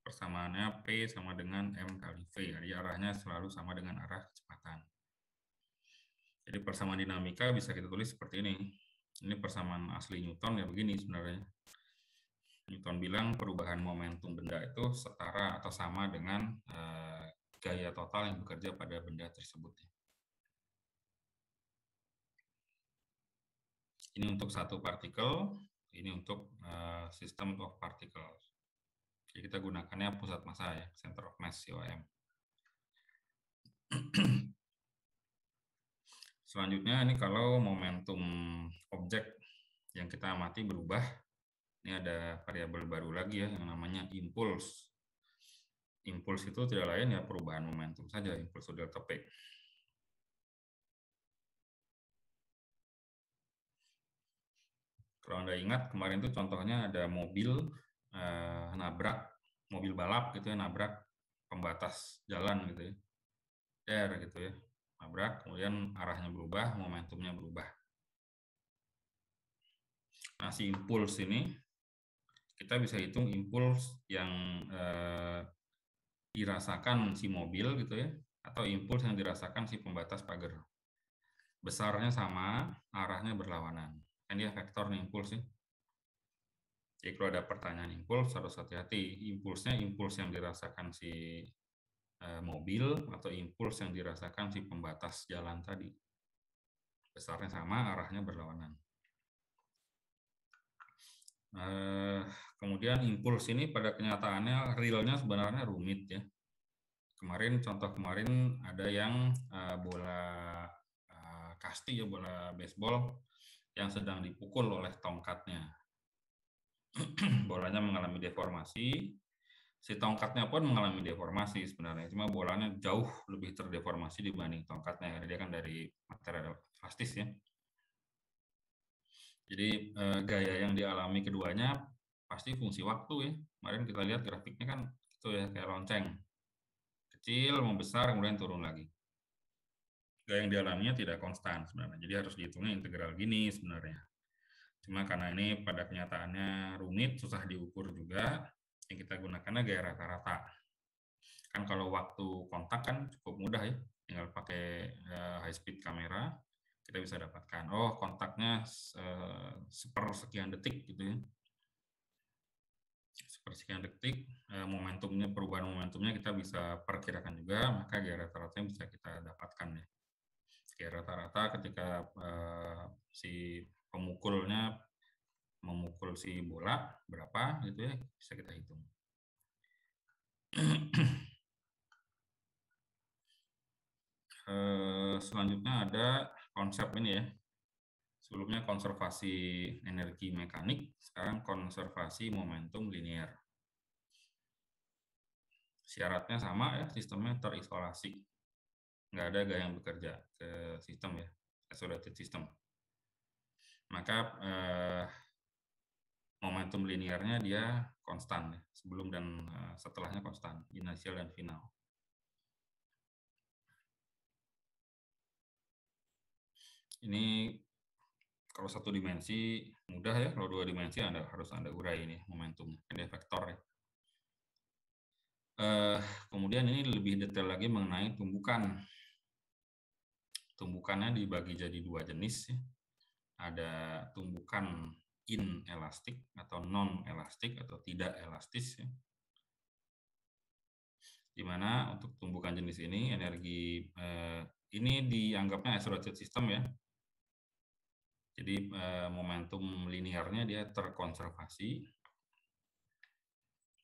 Persamaannya P sama dengan M kali V. Ya. Jadi arahnya selalu sama dengan arah kecepatan. Jadi persamaan dinamika bisa kita tulis seperti ini. Ini persamaan asli Newton ya begini sebenarnya. Newton bilang perubahan momentum benda itu setara atau sama dengan eh, gaya total yang bekerja pada benda tersebut. Ya. Ini untuk satu partikel, ini untuk uh, sistem of particles. Jadi kita gunakannya pusat massa ya, center of mass COM. Selanjutnya ini kalau momentum objek yang kita amati berubah, ini ada variabel baru lagi ya yang namanya impulse impuls itu tidak lain ya perubahan momentum saja, impuls delta P. Kalau Anda ingat, kemarin itu contohnya ada mobil eh, nabrak, mobil balap gitu ya, nabrak pembatas jalan gitu ya. Der gitu ya, nabrak, kemudian arahnya berubah, momentumnya berubah. Nah, si impuls ini, kita bisa hitung impuls yang eh, dirasakan si mobil gitu ya, atau impuls yang dirasakan si pembatas pagar. Besarnya sama, arahnya berlawanan. Kan dia vektor nih impuls ya. Jadi kalau ada pertanyaan impuls harus hati-hati. Impulsnya impuls yang dirasakan si e, mobil atau impuls yang dirasakan si pembatas jalan tadi. Besarnya sama, arahnya berlawanan. Eh, kemudian impuls ini pada kenyataannya realnya sebenarnya rumit ya. Kemarin contoh kemarin ada yang eh, bola eh, kasti ya bola baseball yang sedang dipukul oleh tongkatnya. bolanya mengalami deformasi, si tongkatnya pun mengalami deformasi sebenarnya. Cuma bolanya jauh lebih terdeformasi dibanding tongkatnya karena dia kan dari material plastis ya. Jadi eh, gaya yang dialami keduanya pasti fungsi waktu ya. Kemarin kita lihat grafiknya kan itu ya kayak lonceng. Kecil, membesar, kemudian turun lagi. Gaya yang dialaminya tidak konstan sebenarnya. Jadi harus dihitungnya integral gini sebenarnya. Cuma karena ini pada kenyataannya rumit, susah diukur juga, yang kita gunakannya gaya rata-rata. Kan kalau waktu kontak kan cukup mudah ya, tinggal pakai eh, high speed kamera, kita bisa dapatkan. Oh, kontaknya eh, seper sepersekian detik gitu ya. Sepersekian detik, eh, momentumnya, perubahan momentumnya kita bisa perkirakan juga, maka gaya rata-ratanya bisa kita dapatkan ya. Gaya rata-rata ketika eh, si pemukulnya memukul si bola berapa gitu ya, bisa kita hitung. selanjutnya ada konsep ini ya. Sebelumnya konservasi energi mekanik, sekarang konservasi momentum linear. Syaratnya sama ya, sistemnya terisolasi. Nggak ada gaya yang bekerja ke sistem ya, isolated system. Maka eh, momentum linearnya dia konstan, ya. sebelum dan eh, setelahnya konstan, inisial dan final. ini kalau satu dimensi mudah ya, kalau dua dimensi anda harus anda urai ini momentum, ini vektor ya. Uh, kemudian ini lebih detail lagi mengenai tumbukan. Tumbukannya dibagi jadi dua jenis. Ya. Ada tumbukan inelastik atau non-elastik atau tidak elastis. Ya. Di untuk tumbukan jenis ini energi uh, ini dianggapnya isolated system ya. Jadi eh, momentum linearnya dia terkonservasi,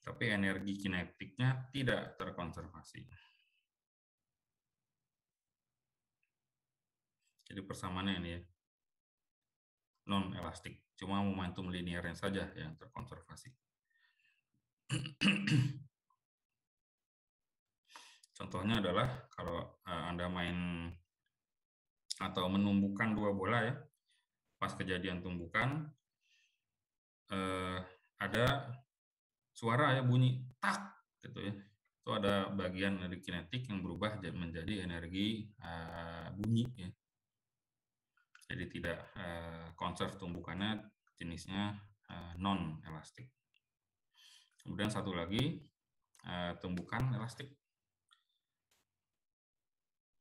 tapi energi kinetiknya tidak terkonservasi. Jadi persamaannya ini ya, non elastik, cuma momentum linearnya saja yang terkonservasi. Contohnya adalah kalau eh, Anda main atau menumbuhkan dua bola ya, pas kejadian tumbukan eh, ada suara ya bunyi tak gitu ya itu ada bagian dari kinetik yang berubah menjadi energi eh, bunyi ya. Jadi tidak eh, konser konserv tumbukannya jenisnya eh, non elastik. Kemudian satu lagi eh, tumbukan elastik.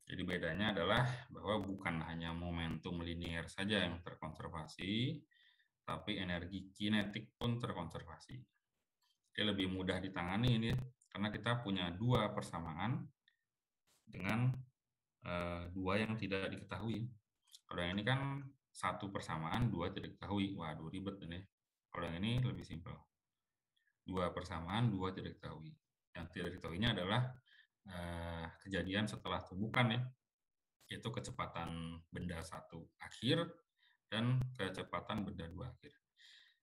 Jadi bedanya adalah bahwa bukan hanya momentum linier saja yang terkonservasi, tapi energi kinetik pun terkonservasi. Jadi lebih mudah ditangani ini karena kita punya dua persamaan dengan e, dua yang tidak diketahui. Kalau yang ini kan satu persamaan, dua tidak diketahui. Waduh ribet ini. Kalau yang ini lebih simpel. Dua persamaan, dua tidak diketahui. Yang tidak diketahuinya adalah eh, kejadian setelah tumbukan ya, yaitu kecepatan benda satu akhir dan kecepatan benda dua akhir.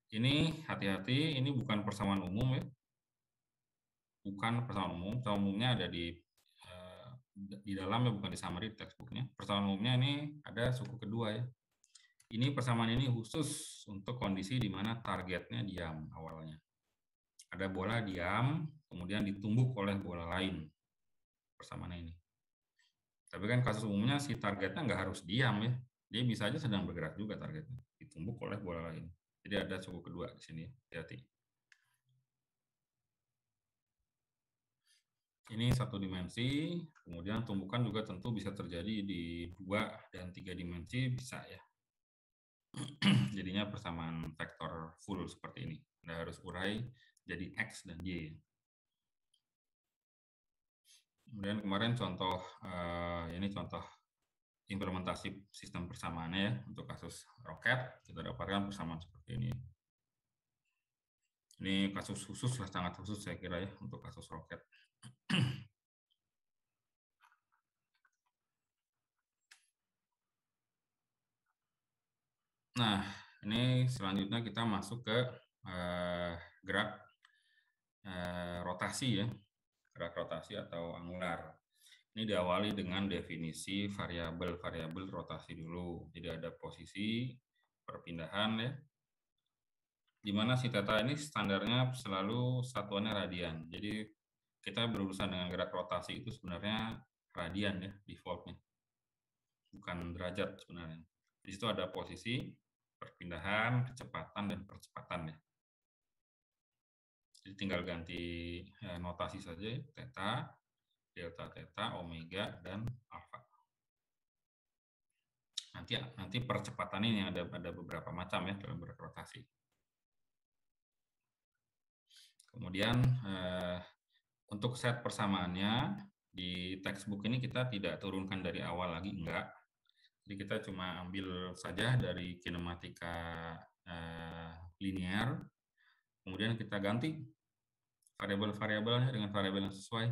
Ini hati-hati, ini bukan persamaan umum ya, bukan persamaan umum. Persamaan umumnya ada di eh, di dalam ya, bukan di summary textbooknya. Persamaan umumnya ini ada suku kedua ya. Ini persamaan ini khusus untuk kondisi di mana targetnya diam awalnya. Ada bola diam, kemudian ditumbuk oleh bola lain persamaan ini. Tapi kan kasus umumnya si targetnya nggak harus diam ya. Dia bisa aja sedang bergerak juga targetnya. Ditumbuk oleh bola lain. Jadi ada suku kedua di sini. Hati-hati. Ini satu dimensi, kemudian tumbukan juga tentu bisa terjadi di dua dan tiga dimensi bisa ya. Jadinya persamaan vektor full seperti ini. Anda harus urai jadi X dan Y. Kemudian kemarin contoh eh, ini contoh implementasi sistem persamaannya ya untuk kasus roket kita dapatkan persamaan seperti ini. Ini kasus khusus lah sangat khusus saya kira ya untuk kasus roket. Nah, ini selanjutnya kita masuk ke eh, gerak eh, rotasi ya gerak rotasi atau angular. Ini hmm. diawali dengan definisi variabel-variabel rotasi dulu. Jadi ada posisi, perpindahan ya. Di mana si theta ini standarnya selalu satuannya radian. Jadi kita berurusan dengan gerak rotasi itu sebenarnya radian ya defaultnya. Bukan derajat sebenarnya. Di situ ada posisi, perpindahan, kecepatan dan percepatan ya. Jadi tinggal ganti eh, notasi saja, ya, theta, delta theta, omega, dan alpha. Nanti ya, nanti percepatan ini ada ada beberapa macam ya dalam berrotasi. Kemudian eh, untuk set persamaannya di textbook ini kita tidak turunkan dari awal lagi, enggak. Jadi kita cuma ambil saja dari kinematika eh, linear, kemudian kita ganti variabel-variabel dengan variabel yang sesuai.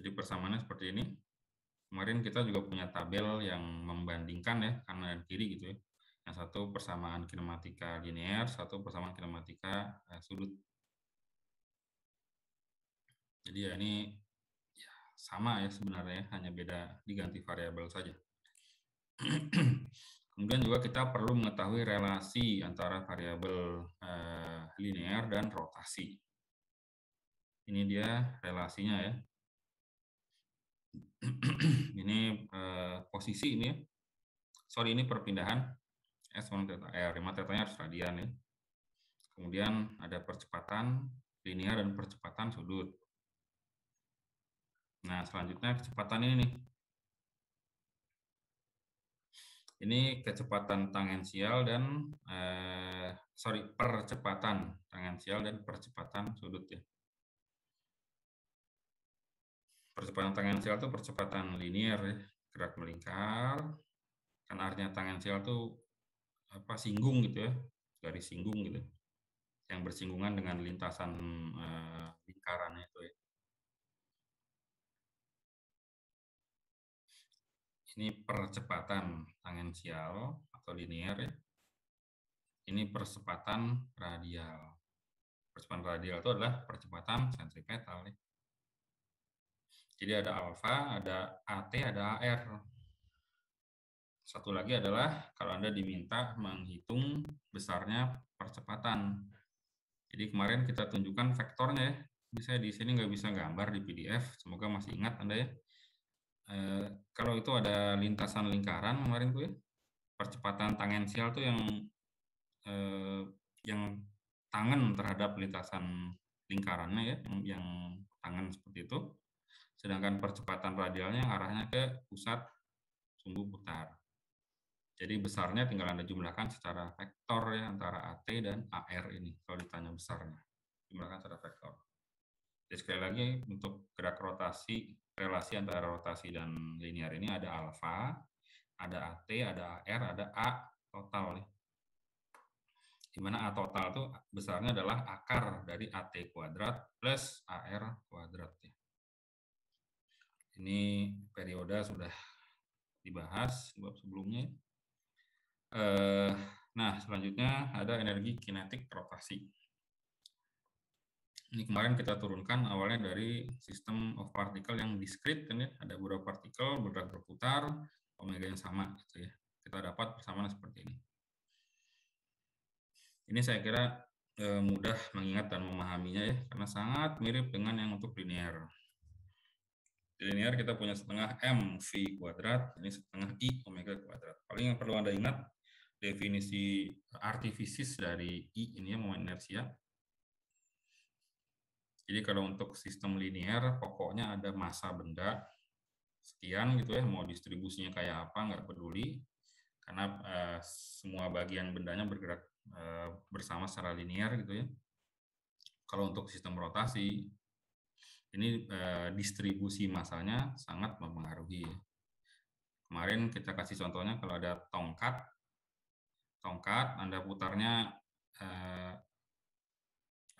Jadi persamaannya seperti ini. Kemarin kita juga punya tabel yang membandingkan ya kanan dan kiri gitu ya. Yang satu persamaan kinematika linear, satu persamaan kinematika eh, sudut. Jadi ya ini ya, sama ya sebenarnya, hanya beda diganti variabel saja. Kemudian juga kita perlu mengetahui relasi antara variabel eh, linear dan rotasi. Ini dia relasinya ya. ini eh, posisi ini ya. Sorry, ini perpindahan S1 teta R. 5 tetanya harus radian ya. Kemudian ada percepatan linear dan percepatan sudut. Nah, selanjutnya kecepatan ini nih. Ini kecepatan tangensial dan eh, sorry percepatan tangensial dan percepatan sudut ya. Percepatan tangensial itu percepatan linier ya, gerak melingkar. Kan artinya tangensial itu apa singgung gitu ya, garis singgung gitu. Yang bersinggungan dengan lintasan eh, lingkaran itu ya. Ini percepatan tangensial atau linear ya. Ini percepatan radial. Percepatan radial itu adalah percepatan sentripetal. Ya. Jadi ada alfa, ada AT, ada AR. Satu lagi adalah kalau Anda diminta menghitung besarnya percepatan. Jadi kemarin kita tunjukkan vektornya ya. Ini di sini nggak bisa gambar di PDF, semoga masih ingat Anda ya. Eh, kalau itu ada lintasan lingkaran kemarin tuh ya percepatan tangensial tuh yang eh, yang tangan terhadap lintasan lingkarannya ya yang, yang tangan seperti itu sedangkan percepatan radialnya arahnya ke pusat sumbu putar jadi besarnya tinggal Anda jumlahkan secara vektor ya antara AT dan AR ini kalau ditanya besarnya. Jumlahkan secara vektor. Jadi sekali lagi untuk gerak rotasi relasi antara rotasi dan linear ini ada alfa, ada AT, ada AR, ada A total. Di mana A total itu besarnya adalah akar dari AT kuadrat plus AR kuadrat. Ini periode sudah dibahas bab sebelumnya. Eh, nah, selanjutnya ada energi kinetik rotasi. Ini kemarin kita turunkan awalnya dari sistem of particle yang diskrit kan ya. ada beberapa partikel bergerak berputar, omega yang sama, gitu ya. Kita dapat persamaan seperti ini. Ini saya kira e, mudah mengingat dan memahaminya ya, karena sangat mirip dengan yang untuk linear. Di linear kita punya setengah m v kuadrat, ini setengah i omega kuadrat. Paling yang perlu anda ingat definisi artifisis dari i ini ya, momen inersia jadi kalau untuk sistem linier, pokoknya ada masa benda sekian gitu ya, mau distribusinya kayak apa nggak peduli, karena eh, semua bagian bendanya bergerak eh, bersama secara linier gitu ya. Kalau untuk sistem rotasi, ini eh, distribusi masanya sangat mempengaruhi. Kemarin kita kasih contohnya kalau ada tongkat, tongkat Anda putarnya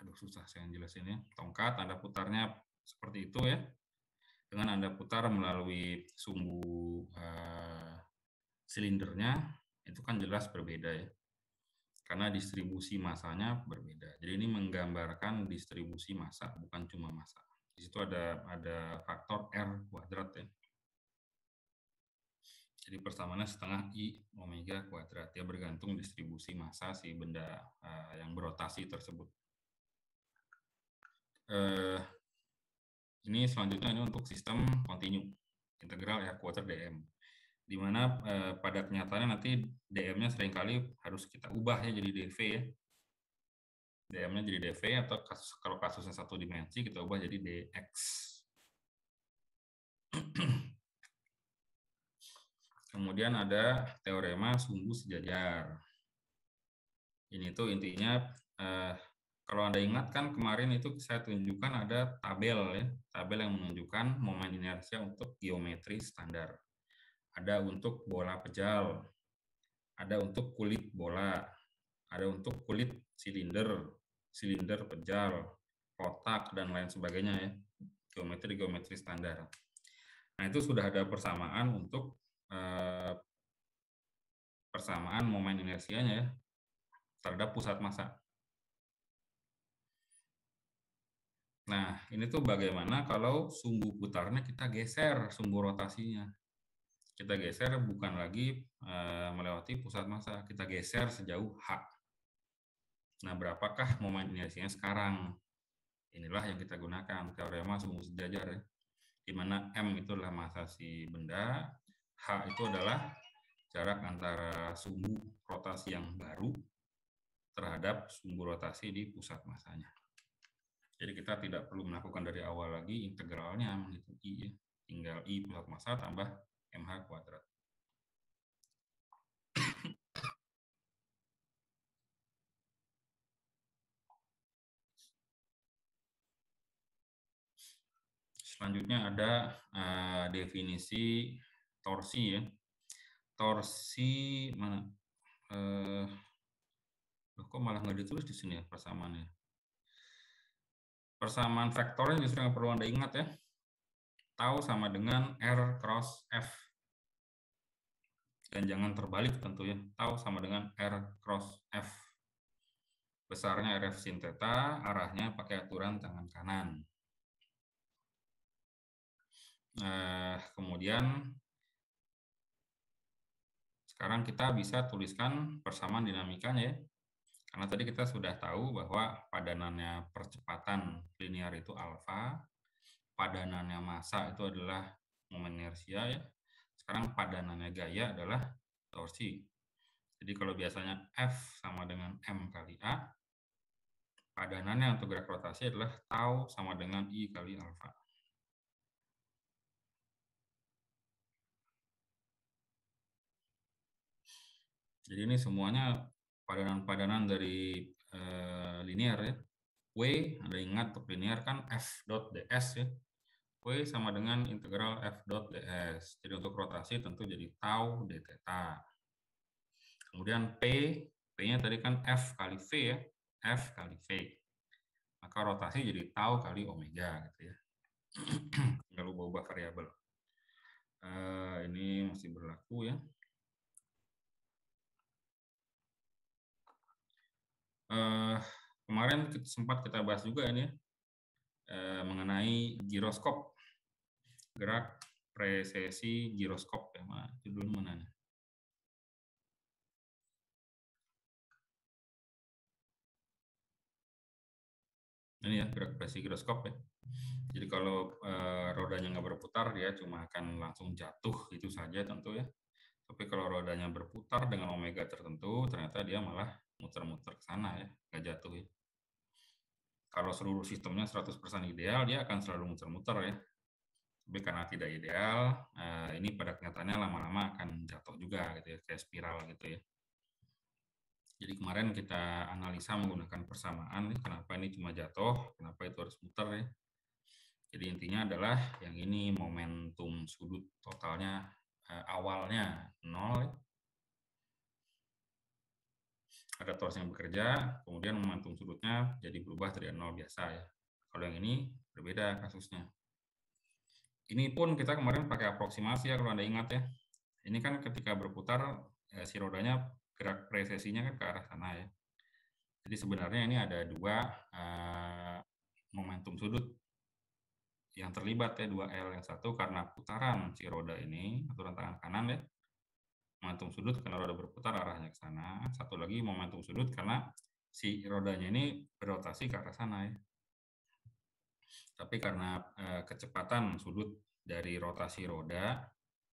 aduh susah saya jelasin ya tongkat anda putarnya seperti itu ya dengan anda putar melalui sumbu uh, silindernya itu kan jelas berbeda ya karena distribusi masanya berbeda jadi ini menggambarkan distribusi masa bukan cuma masa di situ ada ada faktor r kuadrat ya jadi persamaannya setengah i omega kuadrat ya bergantung distribusi massa si benda uh, yang berotasi tersebut eh, ini selanjutnya ini untuk sistem kontinu, integral ya quarter DM di mana eh, pada kenyataannya nanti DM-nya seringkali harus kita ubah ya jadi DV ya. DM-nya jadi DV atau kasus, kalau kasusnya satu dimensi kita ubah jadi DX. Kemudian ada teorema sungguh sejajar. Ini tuh intinya eh, kalau Anda ingat kan kemarin itu saya tunjukkan ada tabel ya, tabel yang menunjukkan momen inersia untuk geometri standar. Ada untuk bola pejal, ada untuk kulit bola, ada untuk kulit silinder, silinder pejal, kotak dan lain sebagainya ya. Geometri-geometri standar. Nah, itu sudah ada persamaan untuk eh, persamaan momen inersianya ya terhadap pusat massa. Nah, ini tuh bagaimana kalau sumbu putarnya kita geser sumbu rotasinya. Kita geser bukan lagi eh, melewati pusat massa, kita geser sejauh H. Nah, berapakah momen inersinya sekarang? Inilah yang kita gunakan, teorema sumbu sejajar. Ya. Di mana M itu adalah massa si benda, H itu adalah jarak antara sumbu rotasi yang baru terhadap sumbu rotasi di pusat massanya. Jadi kita tidak perlu melakukan dari awal lagi integralnya menghitung i ya. Tinggal i pusat massa tambah mh kuadrat. Selanjutnya ada uh, definisi torsi ya. Torsi mana? Uh, kok malah nggak ditulis di sini ya persamaannya? persamaan vektornya justru yang perlu Anda ingat ya. Tau sama dengan R cross F. Dan jangan terbalik tentunya. Tau sama dengan R cross F. Besarnya RF sin theta, arahnya pakai aturan tangan kanan. Nah, kemudian sekarang kita bisa tuliskan persamaan dinamikanya ya. Karena tadi kita sudah tahu bahwa padanannya percepatan linear itu alfa, padanannya massa itu adalah momen inersia ya. Sekarang padanannya gaya adalah torsi. Jadi kalau biasanya F sama dengan M kali A, padanannya untuk gerak rotasi adalah tau sama dengan I kali alfa. Jadi ini semuanya padanan-padanan dari eh, linear ya. W, Anda ingat untuk linear kan F dot ds ya. W sama dengan integral F dot ds. Jadi untuk rotasi tentu jadi tau d theta. Kemudian P, P-nya tadi kan F kali V ya. F kali V. Maka rotasi jadi tau kali omega gitu ya. Lalu ubah variabel. Uh, ini masih berlaku ya. uh, kemarin sempat kita bahas juga ini kan uh, ya, eh, mengenai giroskop, gerak presesi giroskop ya, Ma. judul mana nih? ini ya gerak presisi giroskop ya. Jadi kalau e, rodanya nggak berputar dia cuma akan langsung jatuh itu saja tentu ya. Tapi kalau rodanya berputar dengan omega tertentu ternyata dia malah muter-muter ke sana ya, nggak jatuh ya. Kalau seluruh sistemnya 100% ideal, dia akan selalu muter-muter ya. Tapi karena tidak ideal, eh, ini pada kenyataannya lama-lama akan jatuh juga gitu ya, kayak spiral gitu ya. Jadi kemarin kita analisa menggunakan persamaan, kenapa ini cuma jatuh, kenapa itu harus muter ya. Jadi intinya adalah yang ini momentum sudut totalnya eh, awalnya nol ya ada tors yang bekerja, kemudian momentum sudutnya jadi berubah dari nol biasa ya. Kalau yang ini berbeda kasusnya. Ini pun kita kemarin pakai aproksimasi ya kalau Anda ingat ya. Ini kan ketika berputar eh, si rodanya gerak presesinya kan ke arah sana ya. Jadi sebenarnya ini ada dua eh, momentum sudut yang terlibat ya dua L yang satu karena putaran si roda ini atau tangan kanan ya momentum sudut karena roda berputar arahnya ke sana. Satu lagi momentum sudut karena si rodanya ini berotasi ke arah sana ya. Tapi karena e, kecepatan sudut dari rotasi roda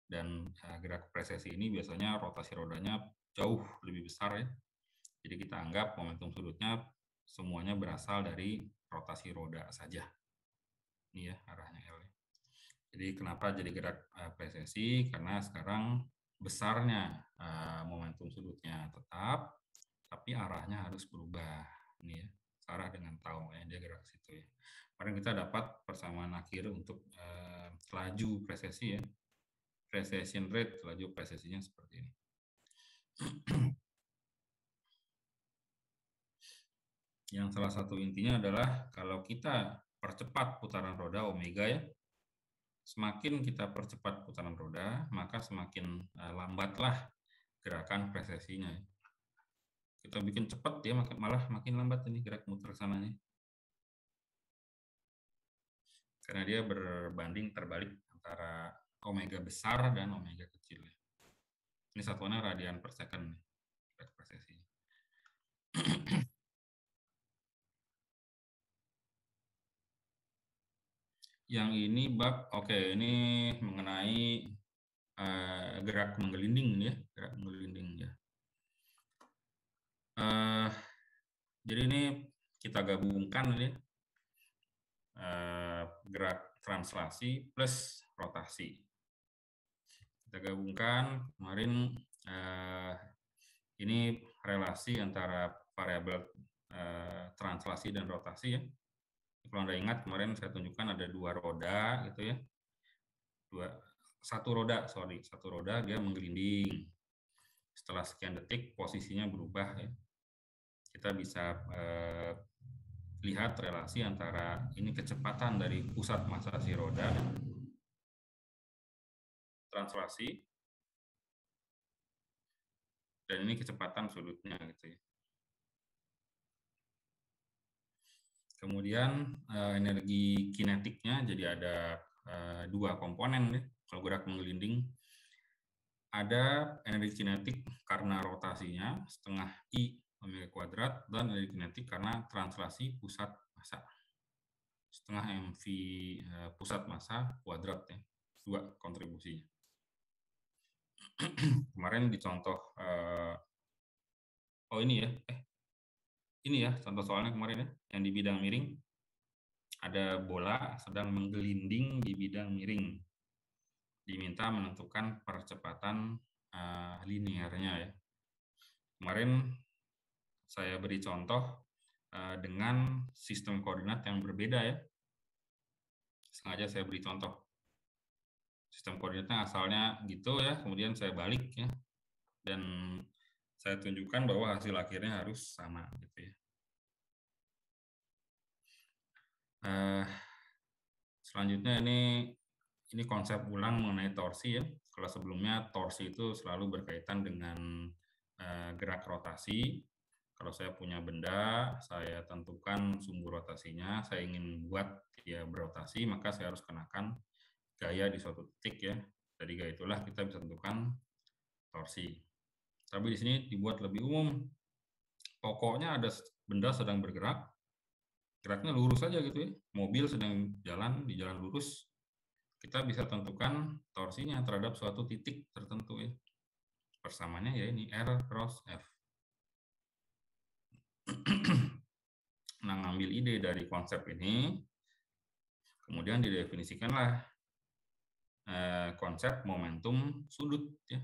dan e, gerak presesi ini biasanya rotasi rodanya jauh lebih besar ya. Jadi kita anggap momentum sudutnya semuanya berasal dari rotasi roda saja. Ini ya arahnya L. Ya. Jadi kenapa jadi gerak eh, presesi? Karena sekarang besarnya eh, momentum sudutnya tetap, tapi arahnya harus berubah. Ini ya, arah dengan tau, ya, dia gerak ke situ ya. Kemarin kita dapat persamaan akhir untuk uh, laju presesi ya, precession rate, laju presesinya seperti ini. Yang salah satu intinya adalah kalau kita percepat putaran roda omega ya, semakin kita percepat putaran roda, maka semakin eh, lambatlah gerakan presesinya. Kita bikin cepat ya, malah makin lambat ini gerak muter sananya. Karena dia berbanding terbalik antara omega besar dan omega kecil. Ini satuannya radian per second, gerak yang ini bab oke okay, ini mengenai uh, gerak menggelinding ya gerak menggelinding ya uh, jadi ini kita gabungkan ini uh, gerak translasi plus rotasi kita gabungkan kemarin uh, ini relasi antara variabel uh, translasi dan rotasi ya kalau Anda ingat kemarin saya tunjukkan ada dua roda gitu ya. Dua satu roda, sorry, satu roda dia menggelinding. Setelah sekian detik posisinya berubah ya. Kita bisa eh, lihat relasi antara ini kecepatan dari pusat massa si roda translasi dan ini kecepatan sudutnya gitu ya. Kemudian uh, energi kinetiknya jadi ada uh, dua komponen ya, kalau gerak menggelinding. Ada energi kinetik karena rotasinya setengah I omega kuadrat dan energi kinetik karena translasi pusat massa. Setengah MV uh, eh, pusat massa kuadrat ya. Dua kontribusinya. Kemarin dicontoh uh, oh ini ya, eh ini ya contoh soalnya kemarin ya yang di bidang miring ada bola sedang menggelinding di bidang miring diminta menentukan percepatan uh, eh, linearnya ya kemarin saya beri contoh uh, dengan sistem koordinat yang berbeda ya sengaja saya beri contoh sistem koordinatnya asalnya gitu ya kemudian saya balik ya dan saya tunjukkan bahwa hasil akhirnya harus sama gitu ya. Eh, selanjutnya ini ini konsep ulang mengenai torsi ya. Kalau sebelumnya torsi itu selalu berkaitan dengan eh, gerak rotasi. Kalau saya punya benda, saya tentukan sumbu rotasinya. Saya ingin buat dia berotasi, maka saya harus kenakan gaya di suatu titik ya. Jadi gaya itulah kita bisa tentukan torsi tapi di sini dibuat lebih umum. Pokoknya ada benda sedang bergerak, geraknya lurus saja gitu ya. Mobil sedang jalan di jalan lurus, kita bisa tentukan torsinya terhadap suatu titik tertentu ya. Persamanya ya ini R cross F. nah, ngambil ide dari konsep ini, kemudian didefinisikanlah eh, konsep momentum sudut ya.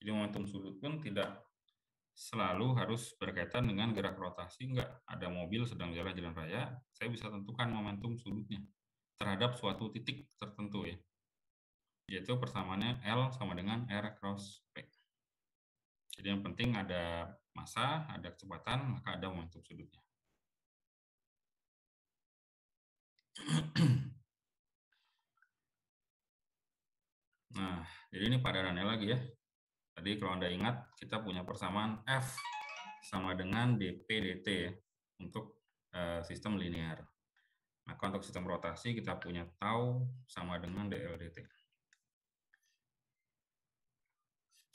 Jadi momentum sudut pun tidak selalu harus berkaitan dengan gerak rotasi. Enggak, ada mobil sedang jalan jalan raya, saya bisa tentukan momentum sudutnya terhadap suatu titik tertentu ya. Yaitu persamaannya L sama dengan R cross P. Jadi yang penting ada massa, ada kecepatan, maka ada momentum sudutnya. Nah, jadi ini pada lagi ya. Jadi kalau Anda ingat, kita punya persamaan F sama dengan dP dt untuk eh, sistem linear. Maka nah, untuk sistem rotasi kita punya tau sama dengan dl dt.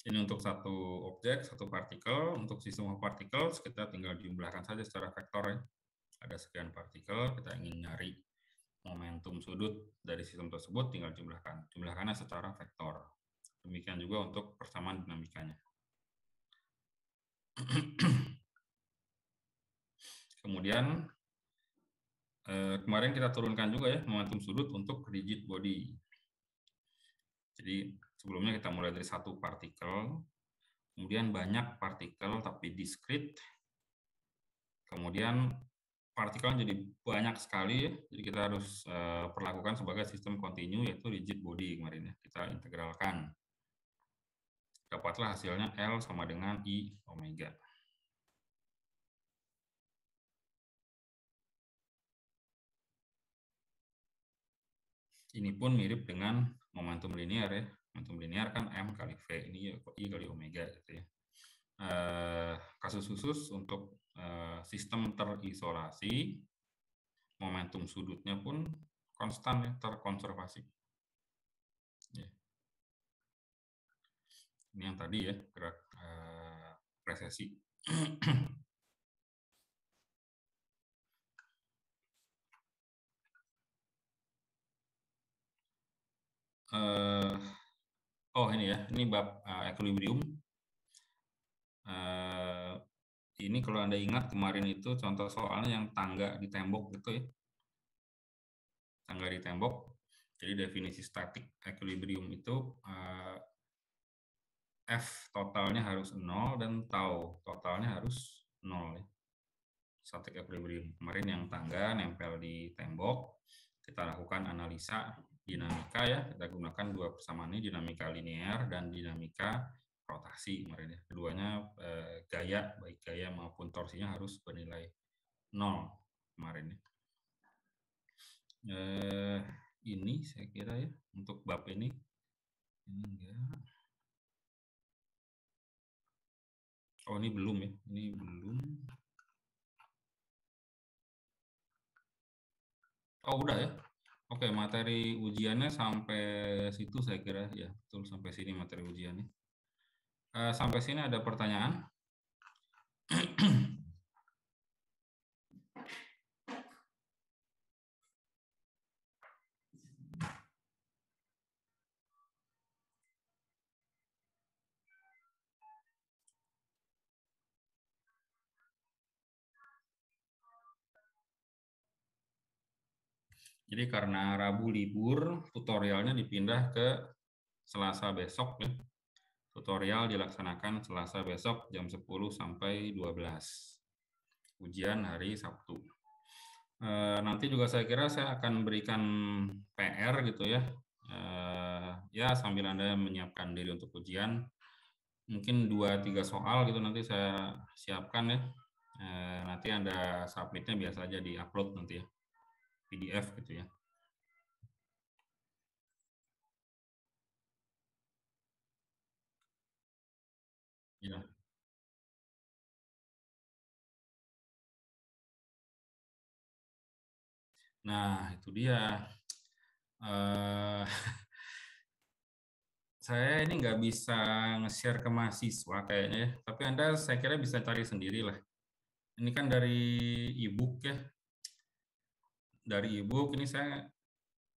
Ini untuk satu objek, satu partikel. Untuk sistem partikel kita tinggal jumlahkan saja secara vektor ya. Ada sekian partikel, kita ingin nyari momentum sudut dari sistem tersebut, tinggal jumlahkan. Jumlahkannya secara vektor. Demikian juga untuk persamaan dinamikanya. Kemudian eh, kemarin kita turunkan juga ya momentum sudut untuk rigid body. Jadi sebelumnya kita mulai dari satu partikel, kemudian banyak partikel tapi diskrit, kemudian partikel jadi banyak sekali, ya, jadi kita harus eh, perlakukan sebagai sistem kontinu yaitu rigid body kemarin ya, kita integralkan. Dapatlah hasilnya L sama dengan I omega. Ini pun mirip dengan momentum linear ya. Momentum linear kan M kali V, ini I kali omega gitu ya. Eh, kasus khusus untuk eh, sistem terisolasi, momentum sudutnya pun konstan ya, terkonservasi. ini yang tadi ya gerak eh, resesi uh, oh ini ya, ini bab uh, equilibrium. Uh, ini kalau anda ingat kemarin itu contoh soalnya yang tangga di tembok gitu ya, tangga di tembok. Jadi definisi statik equilibrium itu F totalnya harus 0 dan tau totalnya harus 0 ya. Static equilibrium kemarin yang tangga nempel di tembok, kita lakukan analisa dinamika ya, kita gunakan dua persamaan ini dinamika linear dan dinamika rotasi kemarin ya. Keduanya eh, gaya baik gaya maupun torsinya harus bernilai 0 kemarin ya. Eh, ini saya kira ya untuk bab ini. Ini enggak. Oh, ini belum ya. Ini belum. Oh, udah ya. Oke, materi ujiannya sampai situ saya kira. Ya, betul sampai sini materi ujiannya. Uh, sampai sini ada pertanyaan? Jadi karena Rabu libur, tutorialnya dipindah ke Selasa besok ya. Tutorial dilaksanakan Selasa besok jam 10 sampai 12. Ujian hari Sabtu. E, nanti juga saya kira saya akan berikan PR gitu ya. E, ya sambil Anda menyiapkan diri untuk ujian, mungkin 2-3 soal gitu nanti saya siapkan ya. E, nanti Anda submitnya biasa aja di-upload nanti ya. PDF gitu ya. Ya. Nah, itu dia. Uh, saya ini nggak bisa nge-share ke mahasiswa kayaknya ya. Tapi Anda saya kira bisa cari sendiri lah. Ini kan dari e-book ya, dari ibu ini saya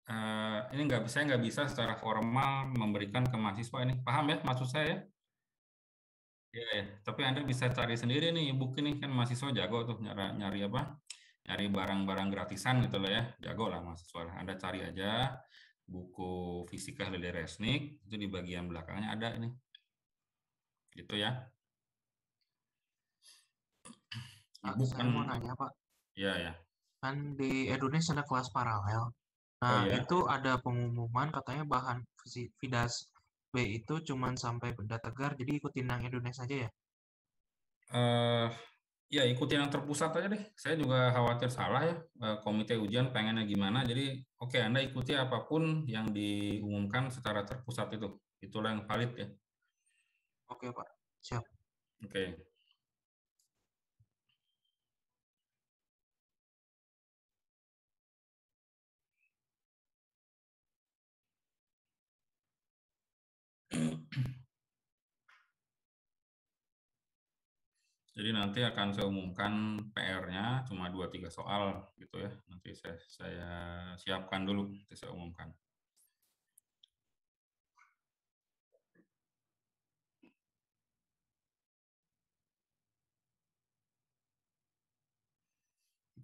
uh, ini nggak saya nggak bisa secara formal memberikan ke mahasiswa ini paham ya maksud saya ya, ya. tapi anda bisa cari sendiri nih ibu ini kan mahasiswa jago tuh nyari nyari apa nyari barang-barang gratisan gitu loh ya jago lah mahasiswa lah. anda cari aja buku fisika dari Resnik itu di bagian belakangnya ada ini gitu ya Nah, bukan mau kan nanya Pak. Iya ya kan di Indonesia ada kelas paralel. Nah, oh, iya? itu ada pengumuman katanya bahan Vidas B itu cuman sampai benda tegar, jadi ikutin yang Indonesia aja ya? Uh, ya, ikutin yang terpusat aja deh. Saya juga khawatir salah ya, eh, komite ujian pengennya gimana, jadi oke okay, Anda ikuti apapun yang diumumkan secara terpusat itu. Itulah yang valid ya. Oke okay, Pak, siap. Oke. Okay. Jadi nanti akan saya umumkan PR-nya cuma 2-3 soal gitu ya. Nanti saya, saya siapkan dulu, nanti saya umumkan.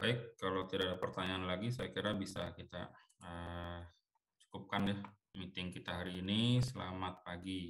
Baik, kalau tidak ada pertanyaan lagi, saya kira bisa kita uh, cukupkan ya meeting kita hari ini. Selamat pagi.